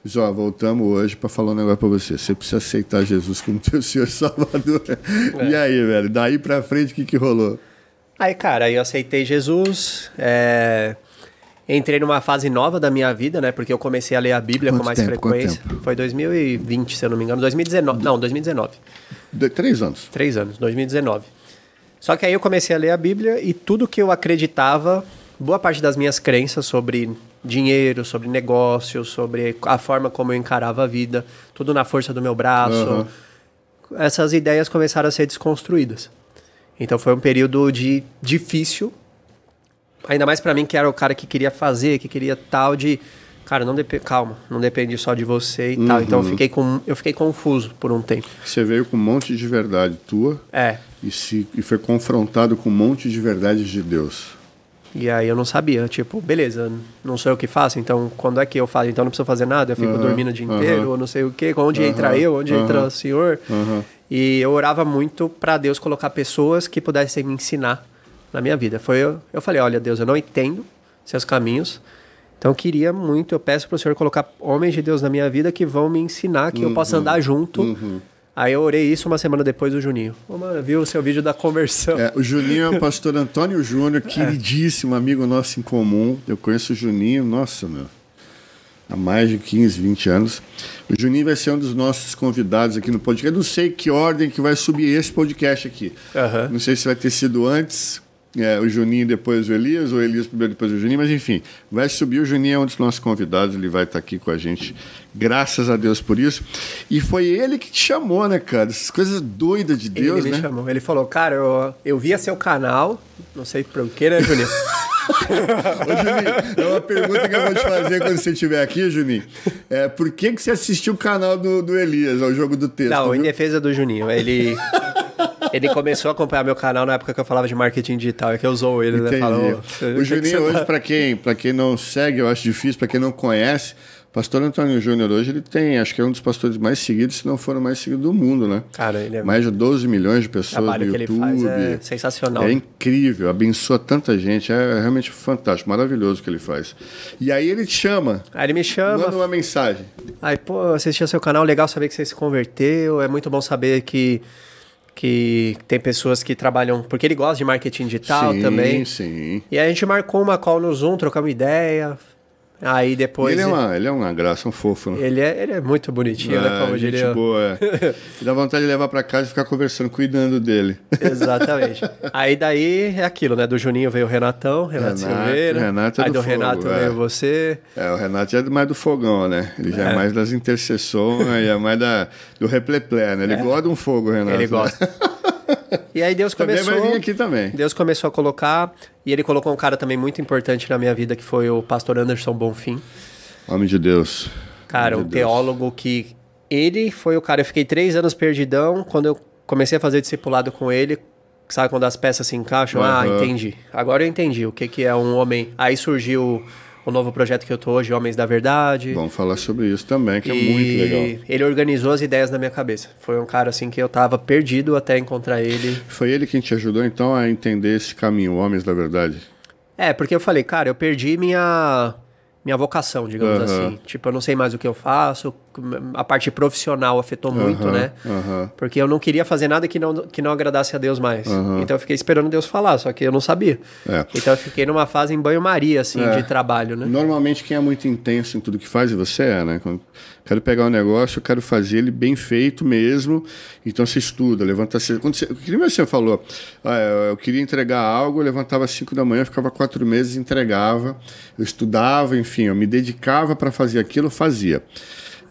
Diz, ó, voltamos hoje para falar um negócio para você. Você precisa aceitar Jesus como teu Senhor Salvador. É. E aí, velho? Daí para frente, o que, que rolou?
Aí, cara, aí eu aceitei Jesus. É entrei numa fase nova da minha vida, né? Porque eu comecei a ler a Bíblia Quanto com mais tempo? frequência. Foi 2020, se eu não me engano. 2019. Não, 2019. De, três anos. Três anos, 2019. Só que aí eu comecei a ler a Bíblia e tudo que eu acreditava, boa parte das minhas crenças sobre dinheiro, sobre negócios, sobre a forma como eu encarava a vida, tudo na força do meu braço. Uhum. Essas ideias começaram a ser desconstruídas. Então foi um período de difícil Ainda mais para mim, que era o cara que queria fazer, que queria tal de. Cara, não depende. Calma, não depende só de você e uhum. tal. Então eu uhum. fiquei, com, eu fiquei confuso por um tempo. Você veio com um monte
de verdade tua. É. E, se, e foi confrontado com um monte de verdades de Deus.
E aí eu não sabia, tipo, beleza, não sou eu que faço, então quando é que eu faço? Então não preciso fazer nada, eu fico uhum, dormindo o dia inteiro, uhum, ou não sei o quê, onde uhum, entra eu, onde entra o senhor. E eu orava muito para Deus colocar pessoas que pudessem me ensinar na minha vida. Foi eu, eu falei, olha Deus, eu não entendo seus caminhos. Então eu queria muito, eu peço para o Senhor colocar homens de Deus na minha vida que vão me ensinar, que uhum. eu possa andar junto. Uhum. Aí eu orei isso uma semana depois do Juninho. Ô, mano, viu o seu vídeo da conversão. É, o Juninho é o
pastor Antônio Júnior, é. queridíssimo amigo nosso em comum. Eu conheço o Juninho, nossa, meu, há mais de 15, 20 anos. O Juninho vai ser um dos nossos convidados aqui no podcast. Eu não sei que ordem que vai subir esse podcast aqui. Uhum. Não sei se vai ter sido antes, é, o Juninho depois o Elias, ou o Elias primeiro depois o Juninho, mas enfim, vai subir. O Juninho é um dos nossos convidados, ele vai estar aqui com a gente, graças a Deus por isso. E foi ele que te chamou, né, cara? Essas coisas
doidas de Deus, ele né? Ele me chamou, ele falou, cara, eu, eu via seu canal, não sei por o que, né, Juninho? Ô,
Juninho, é uma pergunta que eu vou te fazer quando você estiver aqui, Juninho. É, por que, que você assistiu o canal do, do Elias, ao jogo do texto? Não, viu?
em defesa do Juninho, ele ele começou a acompanhar meu canal na época que eu falava de marketing digital, é que eu usou ele, né? Entendi. né? Falou, o Juninho hoje, tá...
para quem, pra quem não segue, eu acho difícil, para quem não conhece, Pastor Antônio Júnior hoje ele tem, acho que é um dos pastores mais seguidos, se não for o mais seguido do mundo, né? Cara, ele é mais de 12 milhões de pessoas no é YouTube. é
sensacional. É
incrível, abençoa tanta
gente, é realmente
fantástico, maravilhoso o que ele faz. E aí ele te chama. Aí ele me chama. Manda uma
mensagem. Aí, pô, assistia seu canal, legal saber que você se converteu, é muito bom saber que que tem pessoas que trabalham. Porque ele gosta de marketing digital sim, também. Sim, sim. E aí a gente marcou uma call no Zoom, trocamos ideia, Aí depois. Ele é, uma, ele é
uma graça, um fofo. Né?
Ele, é, ele é muito bonitinho, né, é, né? Como gente diria. boa, é. Dá vontade de levar para casa
e ficar conversando, cuidando dele.
Exatamente. Aí daí é aquilo, né? Do Juninho veio o Renatão, Renato, Renato Silveira. Renato é aí do, fogo, Renato é. veio você. É, o Renato é mais do fogão,
né? Ele já é, é. mais das intercessões, é mais da, do repleplé, né? Ele é. gosta de um fogo, Renato. Ele né? gosta. Né?
e aí Deus é começou. aqui também. Deus começou a colocar. E ele colocou um cara também muito importante na minha vida, que foi o pastor Anderson Bonfim.
Homem de Deus.
Cara, Homem um de teólogo Deus. que. Ele foi o cara. Eu fiquei três anos perdidão. Quando eu comecei a fazer discipulado com ele, sabe quando as peças se encaixam? Uhum. Ah, entendi. Agora eu entendi o que, que é um homem. Aí surgiu o novo projeto que eu tô hoje, Homens da Verdade. Vamos falar
sobre isso também, que é e é muito legal.
Ele organizou as ideias na minha cabeça. Foi um cara assim que eu tava perdido até encontrar ele.
Foi ele quem te ajudou então a entender esse caminho, Homens da Verdade?
É, porque eu falei, cara, eu perdi minha minha vocação, digamos uhum. assim. Tipo, eu não sei mais o que eu faço, a parte profissional afetou uhum. muito, né? Uhum. Porque eu não queria fazer nada que não, que não agradasse a Deus mais. Então eu fiquei esperando Deus falar, só que eu não sabia. É. Então eu fiquei numa fase em banho-maria, assim, é. de trabalho, né?
Normalmente quem é muito intenso em tudo que faz, e você é, né? Quando quero pegar um negócio, eu quero fazer ele bem feito mesmo. Então você estuda, levanta cedo. Quando você, que você falou, ah, eu queria entregar algo, eu levantava às 5 da manhã, ficava quatro meses, entregava, eu estudava, enfim, eu me dedicava para fazer aquilo, eu fazia.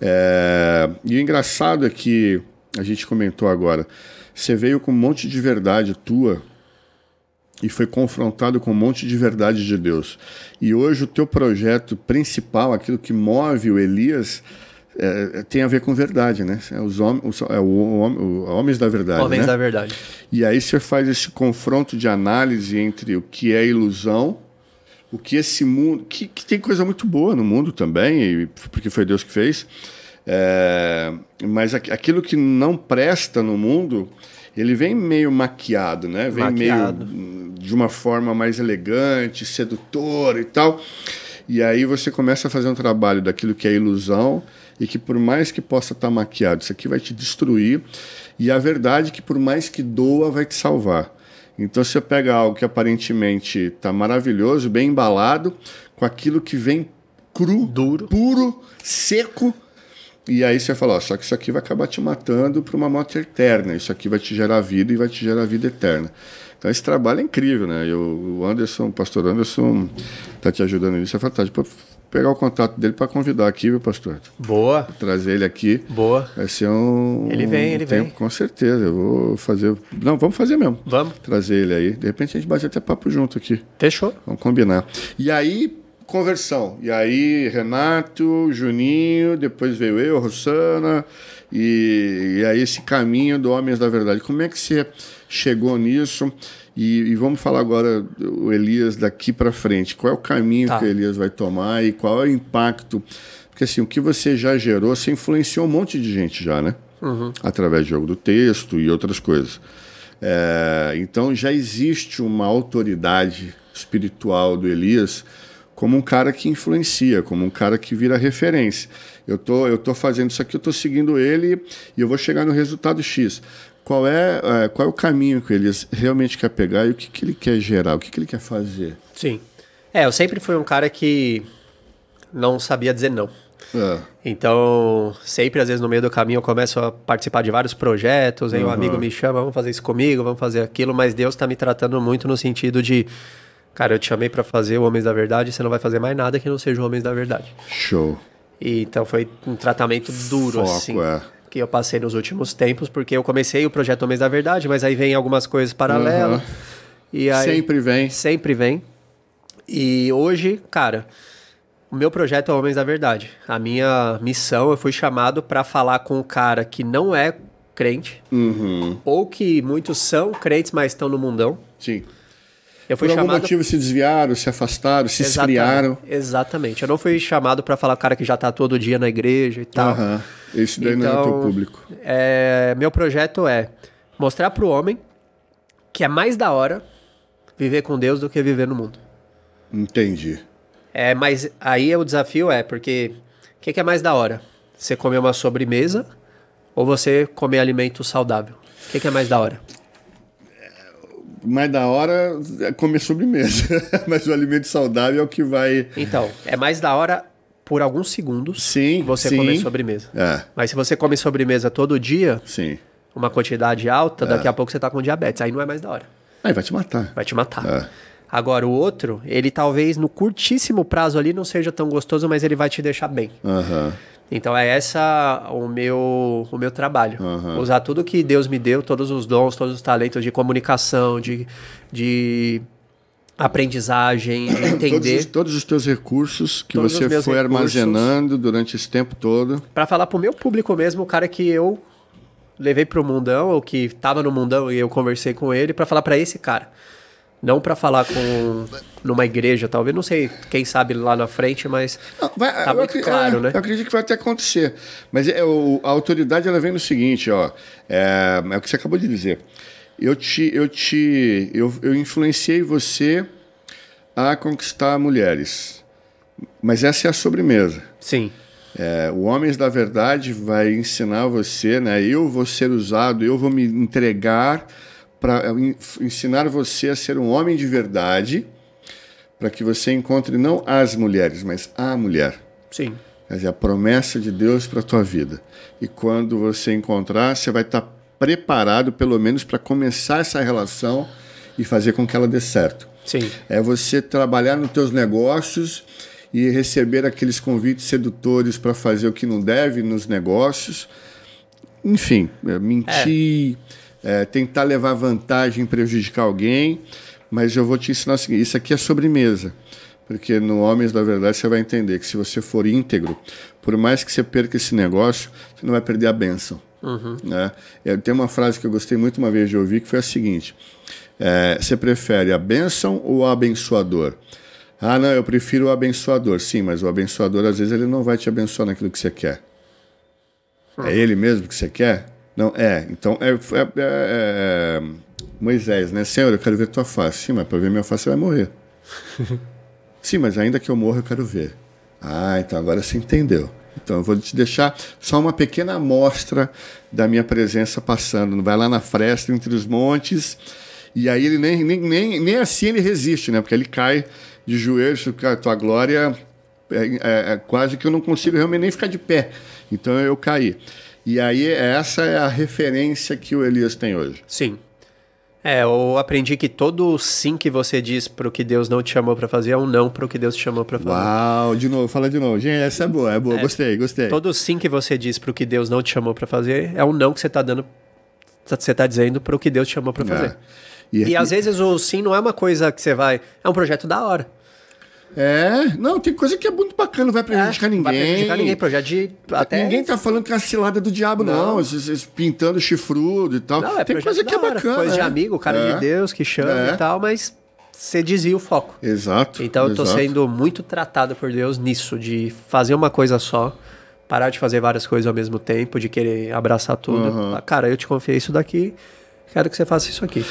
É, e o engraçado é que a gente comentou agora, você veio com um monte de verdade tua e foi confrontado com um monte de verdade de Deus. E hoje o teu projeto principal, aquilo que move o Elias, é, é, tem a ver com verdade, né? É os homens, é o, o, o, homens da verdade. Homens né? da verdade. E aí você faz esse confronto de análise entre o que é ilusão, o que esse mundo, que, que tem coisa muito boa no mundo também, e, porque foi Deus que fez, é, mas aquilo que não presta no mundo, ele vem meio maquiado, né? Vem maquiado. meio de uma forma mais elegante, sedutora e tal. E aí você começa a fazer um trabalho daquilo que é ilusão e que por mais que possa estar tá maquiado, isso aqui vai te destruir, e a verdade é que por mais que doa, vai te salvar. Então você pega algo que aparentemente está maravilhoso, bem embalado, com aquilo que vem cru, Duro. puro, seco, e aí você fala, ó, só que isso aqui vai acabar te matando para uma morte eterna, isso aqui vai te gerar vida e vai te gerar vida eterna. Então esse trabalho é incrível, né? Eu, o Anderson, o pastor Anderson, está te ajudando nisso, é fantástico pegar o contato dele para convidar aqui, viu, pastor? Boa. trazer ele aqui. Boa. Vai ser um. Ele vem, ele tempo, vem. Com certeza. Eu vou fazer. Não, vamos fazer mesmo. Vamos. Trazer ele aí. De repente a gente bate até papo junto aqui. Fechou. Vamos combinar. E aí, conversão. E aí, Renato, Juninho, depois veio eu, Rossana. E, e aí, esse caminho do Homens da Verdade. Como é que você chegou nisso? E, e vamos falar agora o Elias daqui para frente. Qual é o caminho tá. que o Elias vai tomar e qual é o impacto? Porque assim, o que você já gerou, você influenciou um monte de gente já, né? Uhum. Através do jogo do texto e outras coisas. É, então já existe uma autoridade espiritual do Elias como um cara que influencia, como um cara que vira referência. Eu tô, eu tô fazendo isso aqui, eu tô seguindo ele e eu vou chegar no resultado X qual é, é, qual é o caminho que ele realmente quer pegar e o que, que ele quer gerar, o que, que ele quer fazer.
Sim. É, eu sempre fui um cara que não sabia dizer não. É. Então, sempre, às vezes, no meio do caminho, eu começo a participar de vários projetos, aí uhum. um amigo me chama, vamos fazer isso comigo, vamos fazer aquilo, mas Deus está me tratando muito no sentido de, cara, eu te chamei para fazer o Homens da Verdade, você não vai fazer mais nada que não seja o Homens da Verdade. Show. E, então, foi um tratamento duro, Foco, assim. É que eu passei nos últimos tempos, porque eu comecei o projeto Homens da Verdade, mas aí vem algumas coisas paralelas. Uhum. E aí, sempre vem. Sempre vem. E hoje, cara, o meu projeto é Homens da Verdade. A minha missão, eu fui chamado para falar com um cara que não é crente, uhum. ou que muitos são crentes, mas estão no mundão. Sim eu fui Por algum motivo se desviaram, se afastaram, se Exatamente. esfriaram. Exatamente. Eu não fui chamado para falar cara que já está todo dia na igreja e tal. Aham.
Isso daí então, não é teu então, público.
É... Meu projeto é mostrar para o homem que é mais da hora viver com Deus do que viver no mundo.
Entendi.
É, mas aí o desafio é, porque o que, que, é mais da hora? Você comer uma sobremesa ou você comer alimento saudável? O que, que, é mais da hora? mais da hora é comer sobremesa. Mas o alimento saudável é o que vai. Então, é mais da hora por alguns segundos sim, você sim. comer sobremesa. É. Mas se você come sobremesa todo dia, sim. uma quantidade alta, é. daqui a pouco você tá com diabetes. Aí não é mais da hora.
Aí vai te matar.
Vai te matar. É. Agora, o outro, ele talvez no curtíssimo prazo ali não seja tão gostoso, mas ele vai te deixar bem. Aham. Uhum. Então é essa o meu o meu trabalho. Uhum. Usar tudo que Deus me deu, todos os dons, todos os talentos de comunicação, de, de aprendizagem, de entender todos, todos, os
teus recursos que você foi armazenando durante esse
tempo todo. Para falar para o meu público mesmo, o cara que eu levei pro mundão, ou que estava no mundão e eu conversei com ele para falar para esse cara não para falar com numa igreja, talvez, não sei, quem sabe lá na frente, mas não, vai, tá muito claro, é, né? Eu acredito que vai até acontecer. Mas é, o, a
autoridade ela vem no seguinte,
ó, é, é, o que você acabou
de dizer. Eu te, eu te, eu, eu influenciei você a conquistar mulheres, mas essa é a sobremesa. Sim. É, o Homens da Verdade vai ensinar você, né? Eu vou ser usado, eu vou me entregar para ensinar você a ser um homem de verdade, para que você encontre não as mulheres, mas a mulher. Sim. Quer dizer, é a promessa de Deus para a tua vida. E quando você encontrar, você vai estar tá preparado, pelo menos, para começar essa relação e fazer com que ela dê certo. Sim. É você trabalhar nos teus negócios e receber aqueles convites sedutores para fazer o que não deve nos negócios. Enfim, mentir. É é, tentar levar vantagem, prejudicar alguém, mas eu vou te ensinar o seguinte: isso aqui é sobremesa. Porque no Homens da Verdade você vai entender que se você for íntegro, por mais que você perca esse negócio, você não vai perder a bênção. Uhum. Né? Tem uma frase que eu gostei muito uma vez de ouvir que foi a seguinte: é, Você prefere a bênção ou o abençoador? Ah, não, eu prefiro o abençoador. Sim, mas o abençoador às vezes ele não vai te abençoar naquilo que você quer. É uhum. É ele mesmo que você quer? Não, é, então, é, é, é, é, Moisés, né? Senhor, eu quero ver tua face. Sim, mas para ver minha face você vai morrer. Sim, mas ainda que eu morra, eu quero ver. Ah, então agora você entendeu. Então eu vou te deixar só uma pequena amostra da minha presença passando. Vai lá na fresta entre os montes. E aí ele nem, nem, nem, nem assim ele resiste, né? Porque ele cai de joelhos, tua glória é, é, é, quase que eu não consigo realmente nem ficar de pé. Então eu caí. E aí essa é a referência que o Elias tem hoje.
Sim. É, eu aprendi que todo sim que você diz pro que Deus não te chamou para fazer é um não pro que Deus te chamou para fazer. Uau, de novo, fala de novo. Gente, essa é boa, é boa, é, gostei, gostei. Todo sim que você diz pro que Deus não te chamou para fazer é um não que você tá dando você está dizendo pro que Deus te chamou para é. fazer. É. E, e aqui... É às vezes o sim não é uma coisa que você vai, é um projeto da hora. É, não, tem coisa que é muito bacana, não vai prejudicar é, ninguém. Vai prejudicar ninguém, projeto de. Até... Ninguém tá falando que é a cilada do diabo, não. não esses,
esses pintando
chifrudo e tal. Não, é tem coisa que é hora, é bacana. Coisa é. de amigo, cara de é. Deus que chama e é. tal, mas você desvia o foco. Exato. Então eu tô exato. sendo muito tratado por Deus nisso, de fazer uma coisa só, parar de fazer várias coisas ao mesmo tempo, de querer abraçar tudo. Uhum. Cara, eu te confiei isso daqui, quero que você faça isso aqui.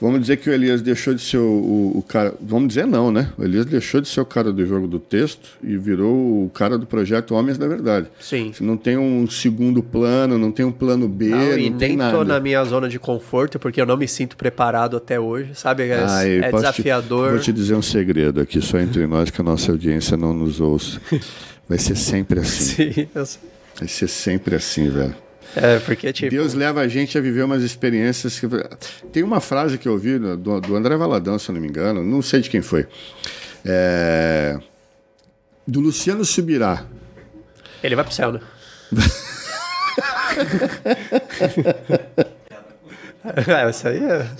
Vamos dizer que o Elias deixou de ser o, o, o, cara. Vamos dizer não, né? O Elias deixou de ser o cara do jogo do texto e virou o cara do projeto Homens da Verdade. Sim. Você não tem um segundo plano, não tem um plano B. Não, não e nem tem nada. tô na
minha zona de conforto, porque eu não me sinto preparado até hoje, sabe? É, ah, é desafiador. Te, vou te
dizer um segredo aqui, só entre nós, que a nossa audiência não nos ouça. Vai ser sempre assim. Sim, eu sei. Vai ser sempre assim, velho. É, porque tipo... Deus leva a gente a viver umas experiências que... Tem uma frase que eu ouvi do, do André Valadão, se eu não me engano, não sei de quem foi. É... Do Luciano Subirá.
Ele vai pro céu, né? é, isso aí é...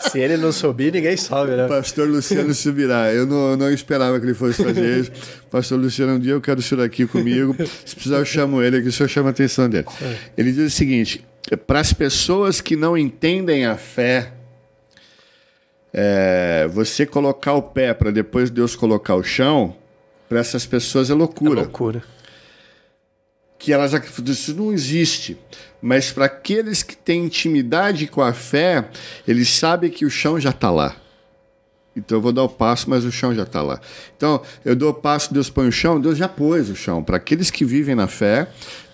Se ele não subir, ninguém sobe, né? Pastor Luciano
subirá. Eu não, não esperava que ele fosse fazer isso. Pastor Luciano, um dia eu quero o aqui comigo. Se precisar, eu chamo ele aqui, o senhor chama a atenção dele. É. Ele diz o seguinte: para as pessoas que não entendem a fé, é, você colocar o pé para depois Deus colocar o chão, para essas pessoas é loucura. É loucura que elas acreditam, isso não existe. Mas para aqueles que têm intimidade com a fé, eles sabem que o chão já está lá. Então eu vou dar o passo, mas o chão já está lá. Então eu dou o passo, Deus põe o chão, Deus já pôs o chão. Para aqueles que vivem na fé,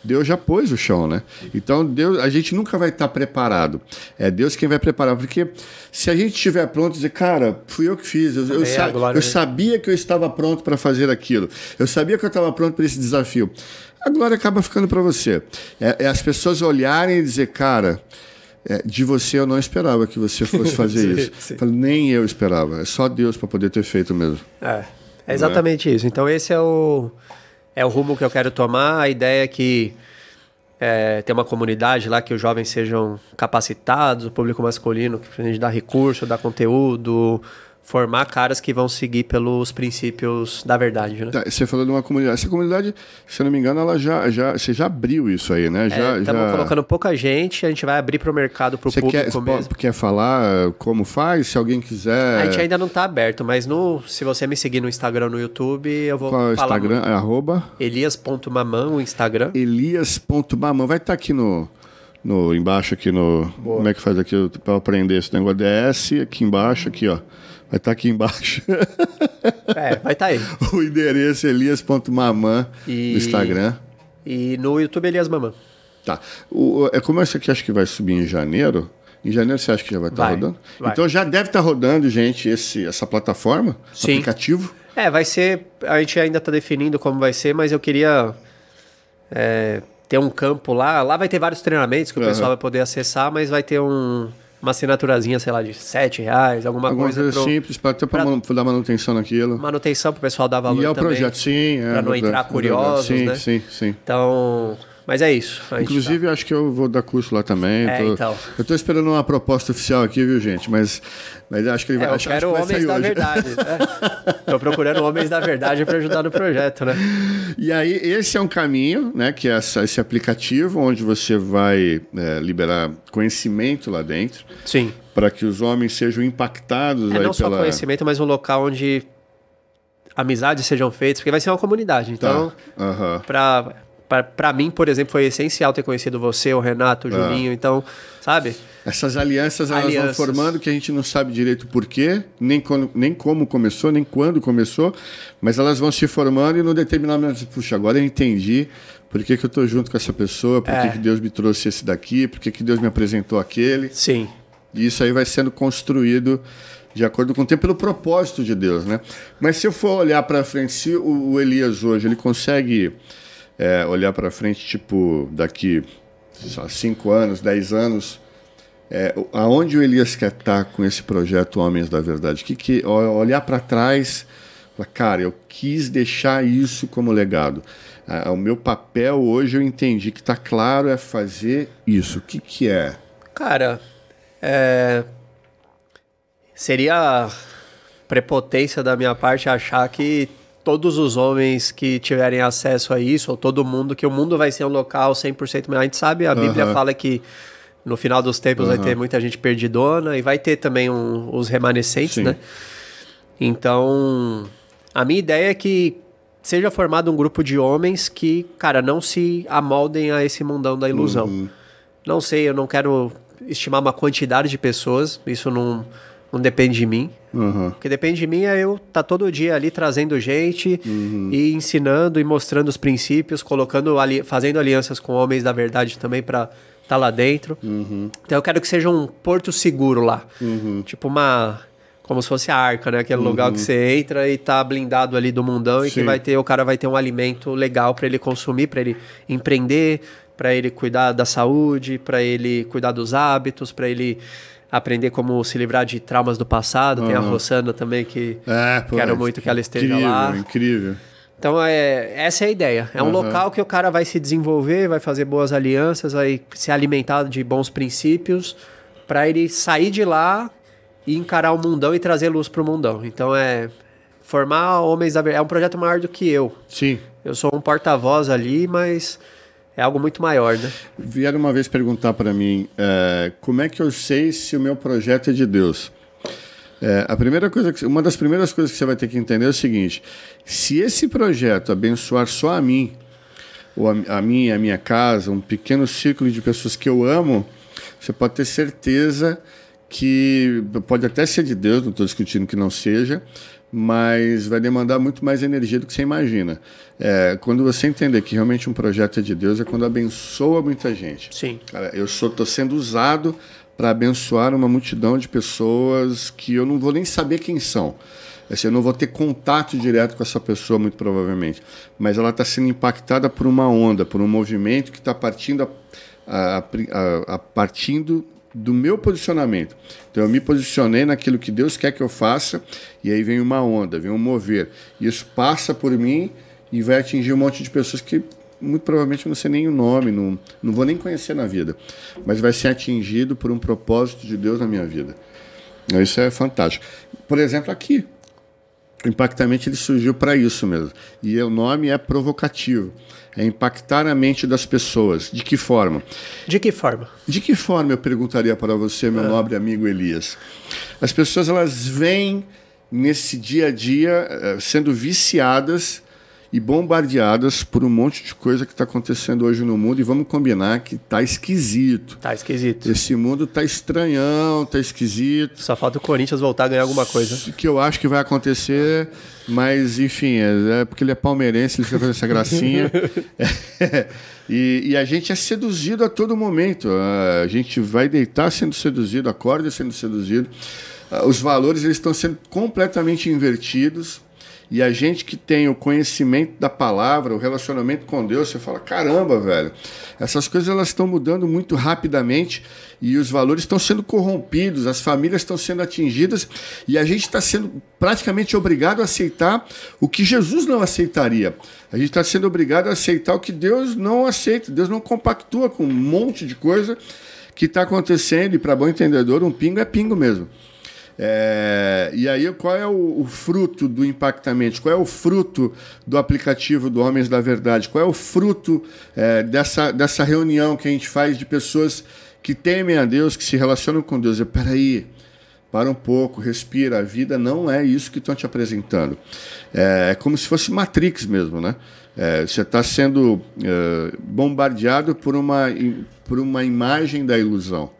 Deus já pôs o chão, né? Então Deus, a gente nunca vai estar tá preparado. É Deus quem vai preparar, porque se a gente estiver pronto, dizer, cara, fui eu que fiz, eu, eu, é, sa eu sabia que eu estava pronto para fazer aquilo, eu sabia que eu estava pronto para esse desafio a glória acaba ficando para você. É, é, as pessoas olharem e dizer, cara, é, de você eu não esperava que você fosse fazer sim, isso. Sim. Falo, nem eu esperava. É só Deus para poder ter feito mesmo.
É, é exatamente isso. Então esse é o, é o rumo que eu quero tomar. A ideia é que é, ter uma comunidade lá que os jovens sejam capacitados, o público masculino, que a gente dá recurso, dá conteúdo, formar caras que vão seguir pelos princípios da verdade, né? Tá,
você falou de uma comunidade. Essa comunidade, se eu não me engano, ela já, já você já abriu isso aí, né? É, já estamos é, já... colocando
pouca gente, a gente vai abrir para o mercado, para o público quer, mesmo.
quer falar como faz? Se alguém quiser... A gente
ainda não está aberto, mas no, se você me seguir no Instagram, no YouTube, eu vou Qual é falar... Instagram? É Elias.mamão, o Instagram.
Elias.mamão. Vai estar tá aqui no no embaixo aqui no Boa. como é que faz aqui para aprender esse negócio DS aqui embaixo aqui ó Vai estar tá aqui embaixo. É, vai estar tá aí. o endereço é elias.mamã e... no Instagram.
E no YouTube Elias Mamã.
Tá. O, é como essa aqui acho que vai subir em janeiro. Em janeiro você acha que já vai estar tá rodando? Vai. Então já deve estar tá rodando, gente, esse, essa plataforma, Sim. aplicativo.
É, vai ser. A gente ainda está definindo como vai ser, mas eu queria é, ter um campo lá. Lá vai ter vários treinamentos que o uhum. pessoal vai poder acessar, mas vai ter um uma assinaturazinha, sei lá, de 7 reais, alguma, alguma coisa. coisa pro, simples,
pra, até para dar manutenção naquilo.
Manutenção para o pessoal dar valor e é também. É, é, é o projeto, sim. É, para não entrar curiosos, Sim, né? Sim, sim. Então, mas é isso. Inclusive,
tá. acho que eu vou dar curso lá também. É, tô, então. Eu estou esperando uma proposta oficial aqui, viu, gente? Mas, mas acho que ele é, vai. eu acho, quero acho homens da hoje. verdade. Estou
né? procurando homens da verdade para ajudar no projeto, né? E aí, esse é um caminho,
né? Que é essa, esse aplicativo onde você vai é, liberar conhecimento lá dentro. Sim. Para que os homens sejam impactados. É, aí não só conhecimento,
mas um local onde amizades sejam feitas, porque vai ser uma comunidade. Tá. Então, tá. para para mim, por exemplo, foi essencial ter conhecido você, o Renato, o ah. Juninho. Então, sabe? Essas alianças, alianças elas vão formando
que a gente não sabe direito por quê, nem, quando, nem como começou, nem quando começou, mas elas vão se formando e no determinado momento, puxa, agora eu entendi por que, que eu estou junto com essa pessoa, por é. que, que Deus me trouxe esse daqui, por que, que Deus me apresentou aquele. Sim. E isso aí vai sendo construído de acordo com o tempo, pelo propósito de Deus, né? Mas se eu for olhar para frente, se o Elias hoje ele consegue é, olhar para frente, tipo, daqui 5 anos, 10 anos, é, aonde o Elias quer estar tá com esse projeto Homens da Verdade? Que, que olhar para trás, cara, eu quis deixar isso como legado. o meu papel hoje eu entendi que está claro é fazer isso. O que, que é?
Cara, é... seria prepotência da minha parte achar que todos os homens que tiverem acesso a isso, ou todo mundo, que o mundo vai ser um local 100% melhor. A gente sabe, a Bíblia uhum. fala que no final dos tempos uhum. vai ter muita gente perdidona e vai ter também um, os remanescentes, Sim. né? Então, a minha ideia é que seja formado um grupo de homens que, cara, não se amoldem a esse mundão da ilusão. Uhum. Não sei, eu não quero estimar uma quantidade de pessoas, isso não, não depende de mim. Uhum. O que depende de mim é eu estar tá todo dia ali trazendo gente uhum. e ensinando e mostrando os princípios, colocando ali, fazendo alianças com homens da verdade também para estar tá lá dentro. Uhum. Então eu quero que seja um porto seguro lá. Uhum. Tipo uma como se fosse a arca, né? Aquele uhum. lugar que você entra e tá blindado ali do mundão e Sim. que vai ter o cara vai ter um alimento legal para ele consumir, para ele empreender, para ele cuidar da saúde, para ele cuidar dos hábitos, para ele aprender como se livrar de traumas do passado. Uhum. Tem a Rosana também, que é,
pô, quero muito que ela esteja incrível, lá. Incrível.
Então, é, essa é a ideia. É um uhum. local que o cara vai se desenvolver, vai fazer boas alianças, vai se alimentar de bons princípios, para ele sair de lá e encarar o mundão e trazer luz para o mundão. Então, é formar homens da verdade. É um projeto maior do que eu. Sim. Eu sou um porta-voz ali, mas é algo muito maior, né? Vieram uma vez perguntar para mim é, como é que
eu sei se o meu projeto é de Deus. É, a primeira coisa, que, uma das primeiras coisas que você vai ter que entender é o seguinte: se esse projeto abençoar só a mim, ou a, a mim e a minha casa, um pequeno círculo de pessoas que eu amo, você pode ter certeza que pode até ser de Deus, não estou discutindo que não seja, mas vai demandar muito mais energia do que você imagina. É, quando você entender que realmente um projeto é de Deus, é quando abençoa muita gente. Sim. Cara, eu estou sendo usado para abençoar uma multidão de pessoas que eu não vou nem saber quem são. É, assim, eu não vou ter contato direto com essa pessoa, muito provavelmente. Mas ela está sendo impactada por uma onda, por um movimento que está partindo a, a, a, a partindo do meu posicionamento. Então eu me posicionei naquilo que Deus quer que eu faça, e aí vem uma onda, vem um mover. Isso passa por mim e vai atingir um monte de pessoas que muito provavelmente eu não sei nem o nome, não, não vou nem conhecer na vida, mas vai ser atingido por um propósito de Deus na minha vida. Isso é fantástico. Por exemplo, aqui. O Impactamente ele surgiu para isso mesmo. E o nome é provocativo. É impactar a mente das pessoas. De que forma? De que forma? De que forma eu perguntaria para você, meu ah. nobre amigo Elias? As pessoas elas vêm nesse dia a dia eh, sendo viciadas e bombardeadas por um monte de coisa que está acontecendo hoje no mundo. E vamos combinar que tá esquisito. Tá esquisito. Esse mundo tá estranhão, tá esquisito. Só falta o Corinthians voltar a ganhar alguma coisa. Que eu acho que vai acontecer, mas enfim, é, é porque ele é palmeirense, ele fica fazendo essa gracinha. e, e, a gente é seduzido a todo momento. A gente vai deitar sendo seduzido, acorda sendo seduzido. Ah, os valores eles estão sendo completamente invertidos e a gente que tem o conhecimento da palavra, o relacionamento com Deus, você fala: caramba, velho, essas coisas elas estão mudando muito rapidamente e os valores estão sendo corrompidos, as famílias estão sendo atingidas e a gente está sendo praticamente obrigado a aceitar o que Jesus não aceitaria. A gente está sendo obrigado a aceitar o que Deus não aceita. Deus não compactua com um monte de coisa que está acontecendo e, para bom entendedor, um pingo é pingo mesmo. É, e aí, qual é o, o, fruto do impactamento? Qual é o fruto do aplicativo do Homens da Verdade? Qual é o fruto é, dessa, dessa reunião que a gente faz de pessoas que temem a Deus, que se relacionam com Deus? Eu, é, peraí, para um pouco, respira, a vida não é isso que estão te apresentando. É, é como se fosse Matrix mesmo, né? É, você está sendo é, bombardeado por uma, por uma imagem da ilusão.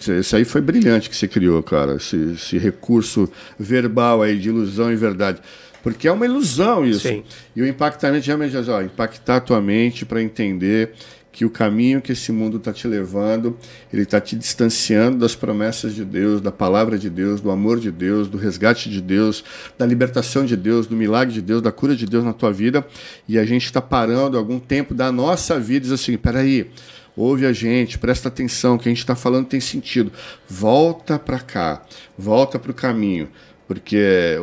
Esse aí foi brilhante que você criou, cara. Esse, esse, recurso verbal aí de ilusão e verdade. Porque é uma ilusão isso. Sim. E o impactamento realmente é impactar a tua mente para entender que o caminho que esse mundo está te levando, ele está te distanciando das promessas de Deus, da palavra de Deus, do amor de Deus, do resgate de Deus, da libertação de Deus, do milagre de Deus, da cura de Deus na tua vida. E a gente está parando algum tempo da nossa vida e diz assim: peraí. aí ouve a gente, presta atenção, o que a gente está falando tem sentido. Volta para cá, volta para o caminho, porque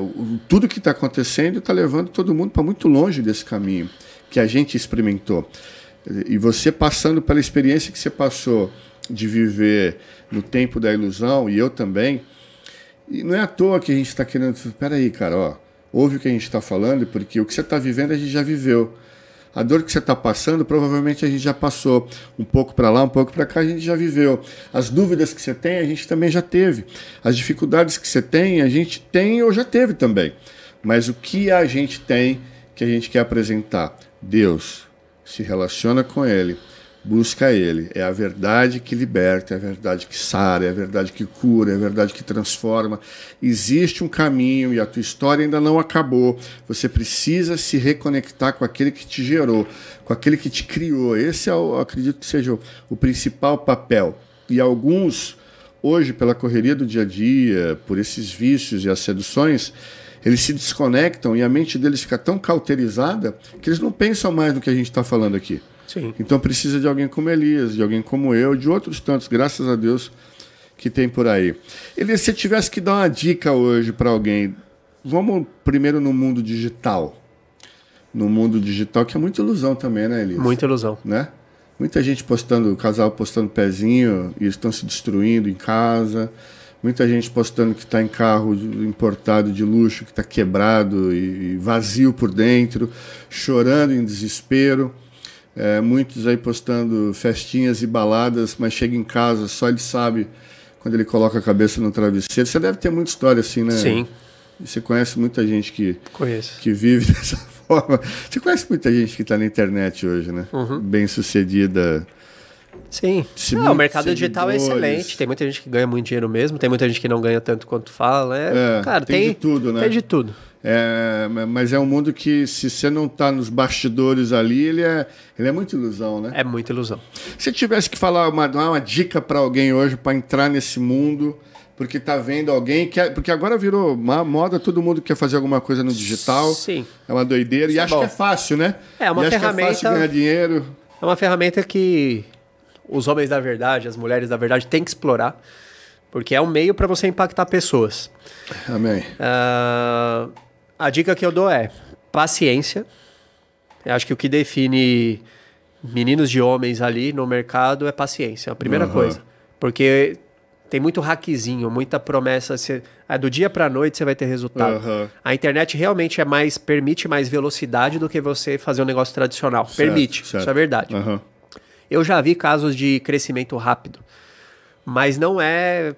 tudo que está acontecendo está levando todo mundo para muito longe desse caminho que a gente experimentou. E você passando pela experiência que você passou de viver no tempo da ilusão, e eu também, e não é à toa que a gente está querendo. Peraí, cara, ó, ouve o que a gente está falando, porque o que você está vivendo a gente já viveu a dor que você está passando, provavelmente a gente já passou um pouco para lá, um pouco para cá, a gente já viveu. As dúvidas que você tem, a gente também já teve. As dificuldades que você tem, a gente tem ou já teve também. Mas o que a gente tem que a gente quer apresentar? Deus se relaciona com Ele busca Ele. É a verdade que liberta, é a verdade que sara, é a verdade que cura, é a verdade que transforma. Existe um caminho e a tua história ainda não acabou. Você precisa se reconectar com aquele que te gerou, com aquele que te criou. Esse é, o, acredito que seja o, o principal papel. E alguns, hoje, pela correria do dia a dia, por esses vícios e as seduções, eles se desconectam e a mente deles fica tão cauterizada que eles não pensam mais no que a gente está falando aqui. Sim. Então precisa de alguém como Elias, de alguém como eu, de outros tantos, graças a Deus, que tem por aí. Elias, se você tivesse que dar uma dica hoje para alguém, vamos primeiro no mundo digital. No mundo digital, que é muita ilusão também, né, Elias? Muita ilusão. Né? Muita gente postando, casal postando pezinho e estão se destruindo em casa. Muita gente postando que está em carro importado de luxo, que está quebrado e vazio por dentro, chorando em desespero. É, muitos aí postando festinhas e baladas, mas chega em casa, só ele sabe quando ele coloca a cabeça no travesseiro. Você deve ter muita história assim, né? Sim. Você conhece muita gente que, que vive dessa forma. Você conhece muita gente que está na internet hoje, né? Uhum. Bem sucedida. Sim. Não, o mercado digital é excelente.
Tem muita gente que ganha muito dinheiro mesmo, tem muita gente que não ganha tanto quanto fala. É, é Cara, tem, tem, de tudo, né? Tem de tudo.
É, mas é um mundo que, se você não está nos bastidores ali, ele é, ele é muito ilusão, né? É muita ilusão. Se tivesse que falar uma, uma dica para alguém hoje para entrar nesse mundo, porque está vendo alguém que é, porque agora virou uma moda, todo
mundo quer fazer alguma coisa no digital. Sim. É uma doideira e é acho bom. que é fácil, né? É uma e ferramenta. Acho que é fácil ganhar dinheiro. É uma ferramenta que os homens da verdade, as mulheres da verdade têm que explorar, porque é um meio para você impactar pessoas. Amém. Uh a dica que eu dou é paciência. Eu acho que o que define meninos de homens ali no mercado é paciência, é a primeira uhum. coisa. Porque tem muito hackzinho, muita promessa. Você, é, do dia para noite você vai ter resultado. Uhum. A internet realmente é mais permite mais velocidade do que você fazer um negócio tradicional. Certo, permite, certo. isso é verdade. Uhum. Eu já vi casos de crescimento rápido, mas não é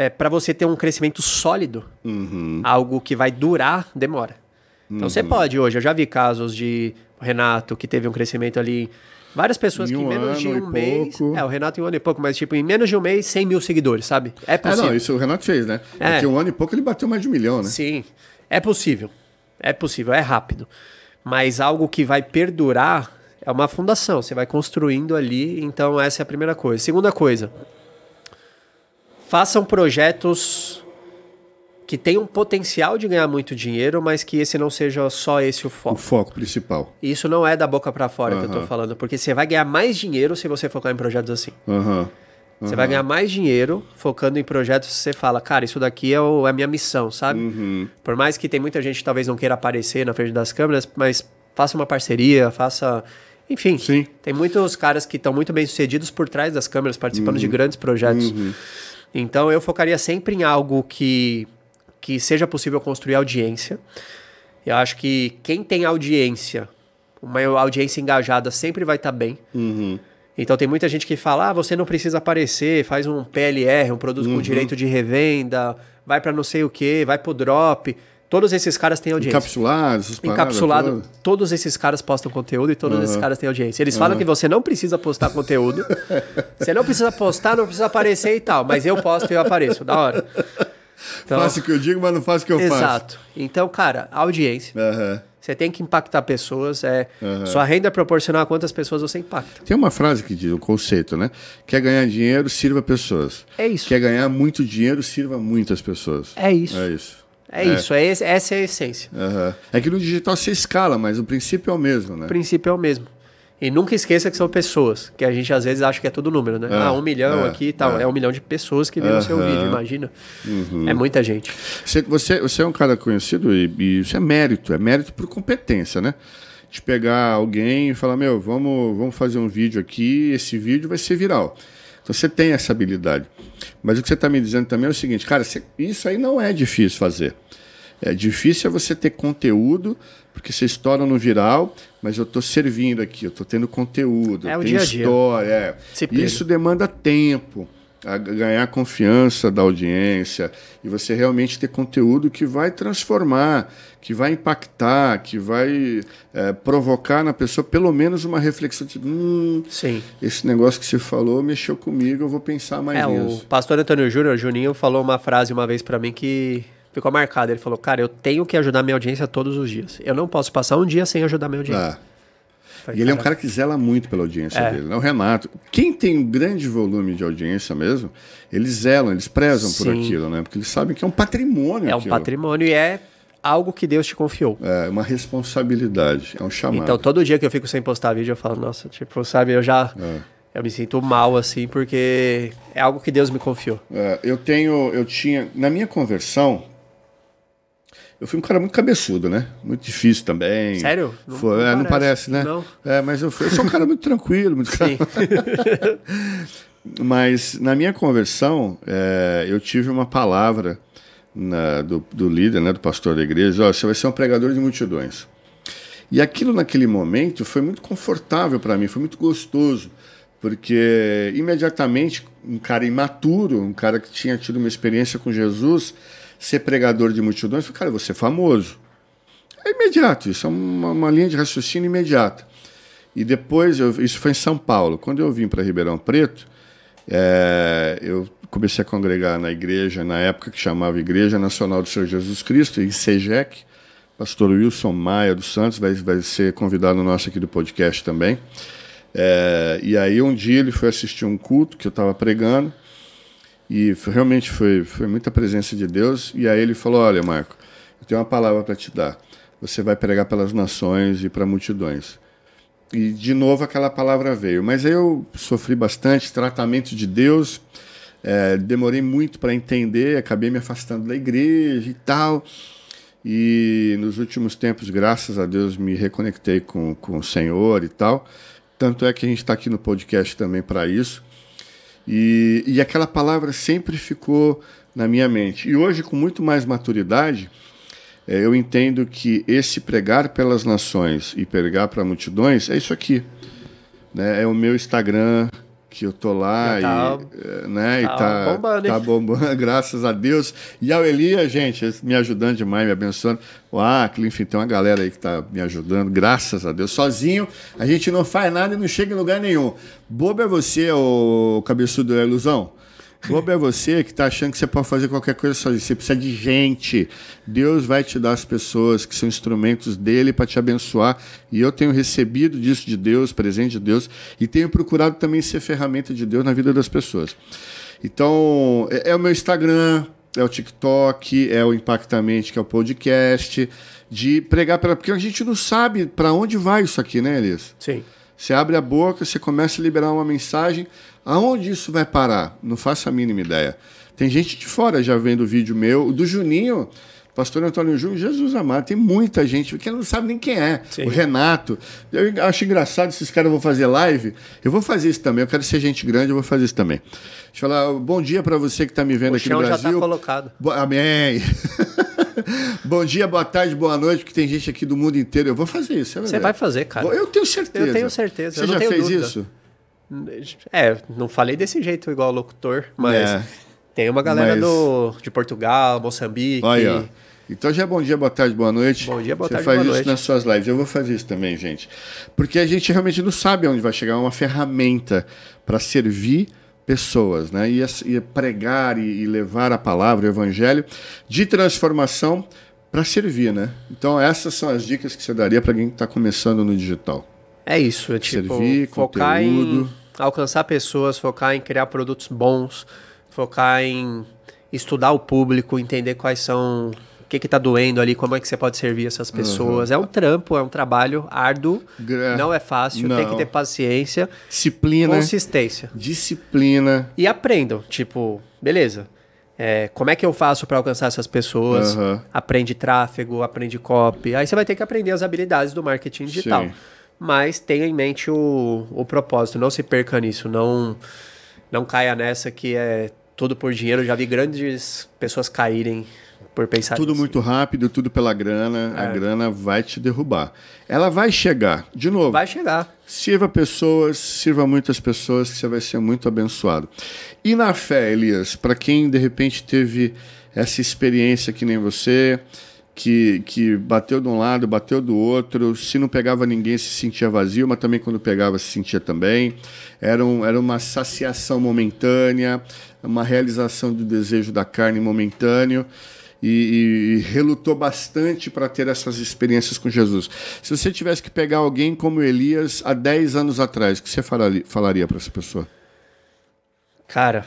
é, para você ter um crescimento sólido, uhum. algo que vai durar, demora. Então uhum. você pode hoje, eu já vi casos de Renato que teve um crescimento ali. Várias pessoas em um que em menos de um mês. Pouco. É, o Renato em um ano e pouco, mas tipo, em menos de um mês, 100 mil seguidores, sabe? É, é possível. Ah, não, isso o Renato fez, né? É. Porque um ano e pouco ele bateu mais de um milhão, né? Sim. É possível. É possível, é rápido. Mas algo que vai perdurar é uma fundação. Você vai construindo ali, então essa é a primeira coisa. Segunda coisa, façam projetos que tenham potencial de ganhar muito dinheiro, mas que esse não seja só esse o foco. O foco principal. Isso não é da boca para fora uhum. que eu tô falando, porque você vai ganhar mais dinheiro se você focar em projetos assim.
Uhum. Uhum. Você vai ganhar
mais dinheiro focando em projetos que você fala, cara, isso daqui é, o, é a minha missão, sabe? Uhum. Por mais que tem muita gente que talvez não queira aparecer na frente das câmeras, mas faça uma parceria, faça enfim, Sim. tem muitos caras que estão muito bem sucedidos por trás das câmeras, participando uhum. de grandes projetos. Uhum. Então eu focaria sempre em algo que, que seja possível construir audiência. Eu acho que quem tem audiência, uma audiência engajada, sempre vai estar tá bem. Uhum. Então tem muita gente que fala: ah, você não precisa aparecer, faz um PLR, um produto uhum. com direito de revenda, vai para não sei o que, vai para o drop. Todos esses caras têm audiência.
Encapsulados, Encapsulado. Todas.
Todos esses caras postam conteúdo e todos uhum. esses caras têm audiência. Eles falam que você não precisa postar conteúdo. você não precisa postar, não precisa aparecer e tal. Mas eu posto e eu apareço. Da hora. Então, faço o que eu digo, mas não faço o que eu exato. faço. Exato. Então, cara, audiência. Uhum. Você tem que impactar pessoas. É, uhum. Sua renda é proporcional a quantas pessoas você impacta.
Tem uma frase que diz, um conceito, né? Quer ganhar dinheiro, sirva pessoas. É isso. Quer ganhar muito dinheiro, sirva muitas pessoas. É isso. É isso. É, é. isso,
é, essa é a essência.
Uhum. É que no digital se escala, mas o princípio é o mesmo, né? O
princípio é o mesmo. E nunca esqueça que são pessoas, que a gente às vezes acha que é todo número, né? É, ah, um milhão é, aqui e tal. É. é. um milhão de pessoas que viram uhum. seu vídeo, imagina. Uhum. É muita gente.
Você, você, você, é um cara conhecido e, e isso é mérito, é mérito por competência, né? De pegar alguém e falar, meu, vamos, vamos fazer um vídeo aqui, esse vídeo vai ser viral. Então você tem essa habilidade. Mas o que você está me dizendo também é o seguinte, cara, isso aí não é difícil fazer. É difícil é você ter conteúdo, porque você estoura no viral, mas eu estou servindo aqui, eu estou tendo conteúdo, é, eu dia -dia. história. É. Isso demanda tempo ganhar confiança da audiência e você realmente ter conteúdo que vai transformar, que vai impactar, que vai é, provocar na pessoa pelo menos uma reflexão de tipo, hum, Sim. esse negócio que você falou mexeu comigo, eu vou pensar mais é, nisso.
O pastor Antônio Júnior, Juninho, falou uma frase uma vez para mim que ficou marcada. Ele falou, cara, eu tenho que ajudar minha audiência todos os dias. Eu não posso passar um dia sem ajudar minha audiência. Ah e ele é um cara
que zela muito pela audiência é. dele. Né? O Renato, quem tem um grande volume de audiência mesmo, eles zelam, eles prezam Sim. por aquilo, né? Porque eles sabem que é um patrimônio. É aquilo. um
patrimônio e é
algo que Deus te confiou. É, uma responsabilidade, é um chamado. Então,
todo dia que eu fico sem postar vídeo, eu falo, nossa, tipo, sabe, eu já. É. Eu me sinto mal, assim, porque é algo que Deus me confiou.
É, eu tenho, eu tinha. Na minha conversão, eu fui um cara muito cabeçudo, né? Muito difícil também. Sério? Não, Foi, não, é, parece. não parece. né? Não. É, mas eu, fui, eu sou um cara muito tranquilo, muito Sim. mas na minha conversão, é, eu tive uma palavra na, do, do, líder, né, do pastor da igreja, ó, oh, você vai ser um pregador de multidões. E aquilo naquele momento foi muito confortável para mim, foi muito gostoso, porque imediatamente um cara imaturo, um cara que tinha tido uma experiência com Jesus, ser pregador de multidões, eu falei, cara, você é famoso. É imediato, isso é uma, uma, linha de raciocínio imediata. E depois, eu, isso foi em São Paulo. Quando eu vim para Ribeirão Preto, é, eu comecei a congregar na igreja, na época que chamava Igreja Nacional do Senhor Jesus Cristo, em SEGEC. Pastor Wilson Maia dos Santos vai, vai ser convidado nosso aqui do podcast também. É, e aí um dia ele foi assistir um culto que eu estava pregando e realmente foi, foi muita presença de Deus. E aí ele falou: Olha, Marco, eu tenho uma palavra para te dar. Você vai pregar pelas nações e para multidões. E de novo aquela palavra veio. Mas eu sofri bastante tratamento de Deus, é, demorei muito para entender, acabei me afastando da igreja e tal. E nos últimos tempos, graças a Deus, me reconectei com, com o Senhor e tal. Tanto é que a gente está aqui no podcast também para isso e, e aquela palavra sempre ficou na minha mente. E hoje, com muito mais maturidade, é, eu entendo que esse pregar pelas nações e pregar para multidões é isso aqui. Né? É o meu Instagram, que eu tô lá tá, e, né, tá, e tá, bombando, eh, né, tá, tá bombando, tá graças a Deus. E ao Elia, gente, me ajudando demais, me abençoando. Ah, enfim, tem uma galera aí que tá me ajudando, graças a Deus. Sozinho, a gente não faz nada e não chega em lugar nenhum. Bobo é você, ô cabeçudo da é ilusão. Bobo é você que está achando que você pode fazer qualquer coisa sozinho. Você precisa de gente. Deus vai te dar as pessoas que são instrumentos dele para te abençoar. E eu tenho recebido disso de Deus, presente de Deus, e tenho procurado também ser ferramenta de Deus na vida das pessoas. Então, é, é o meu Instagram, é o TikTok, é o Impactamente, que é o podcast, de pregar para. Porque a gente não sabe para onde vai isso aqui, né, Elias? Sim. Você abre a boca, você começa a liberar uma mensagem. Aonde isso vai parar? Não faço a mínima ideia. Tem gente de fora já vendo o vídeo meu, do Juninho, pastor Antônio Júnior, Jesus amado, tem muita gente que não sabe nem quem é. Sim. O Renato. Eu acho engraçado, esses caras vão fazer live. Eu vou fazer isso também, eu quero ser gente grande, eu vou fazer isso também. Deixa eu falar, bom dia para você que está me vendo o aqui no tá Brasil. já está colocado. Bo Amém. bom dia, boa tarde, boa noite, porque tem gente aqui do mundo inteiro. Eu vou fazer isso, é Você vai fazer, cara. Eu
tenho certeza. Eu tenho certeza. Você já fez dúvida. isso? É, não falei desse jeito igual locutor, mas é, tem uma galera mas... do, de Portugal, Moçambique. Olha, então já é bom dia, boa
tarde, boa noite. Bom dia, boa Você tarde, boa noite. Você faz isso nas suas lives. Eu vou fazer isso também, gente. Porque a gente realmente não sabe onde vai chegar uma ferramenta para servir pessoas, né? E, e pregar e, e levar a palavra, o evangelho de transformação para servir, né? Então essas são as dicas que você daria para quem está começando no digital. É isso, é tipo, servir, focar conteúdo.
em alcançar pessoas, focar em criar produtos bons, focar em estudar o público, entender quais são o que está doendo ali, como é que você pode servir essas pessoas. Uhum. É um trampo, é um trabalho árduo, não é fácil, não. tem que ter paciência, disciplina, consistência, disciplina e aprendam, tipo, beleza. É, como é que eu faço para alcançar essas pessoas? Uhum. Aprende tráfego, aprende copy. Aí você vai ter que aprender as habilidades do marketing digital. Sim mas tenha em mente o, o propósito, não se perca nisso, não, não caia nessa que é tudo por dinheiro. já vi grandes pessoas caírem por pensar Tudo muito rápido, tudo pela
grana, é. a grana vai te derrubar. Ela vai chegar, de novo. Vai chegar. Sirva pessoas, sirva muitas pessoas, que você vai ser muito abençoado. E na fé, Elias, para quem de repente teve essa experiência que nem você, que, que bateu de um lado, bateu do outro. Se não pegava ninguém, se sentia vazio, mas também quando pegava, se sentia também. Era, um, era uma saciação momentânea, uma realização do desejo da carne momentâneo. E, e, e, relutou bastante para ter essas experiências com Jesus. Se você tivesse que pegar alguém como Elias há 10 anos atrás, o que você falaria, falaria para essa pessoa?
Cara,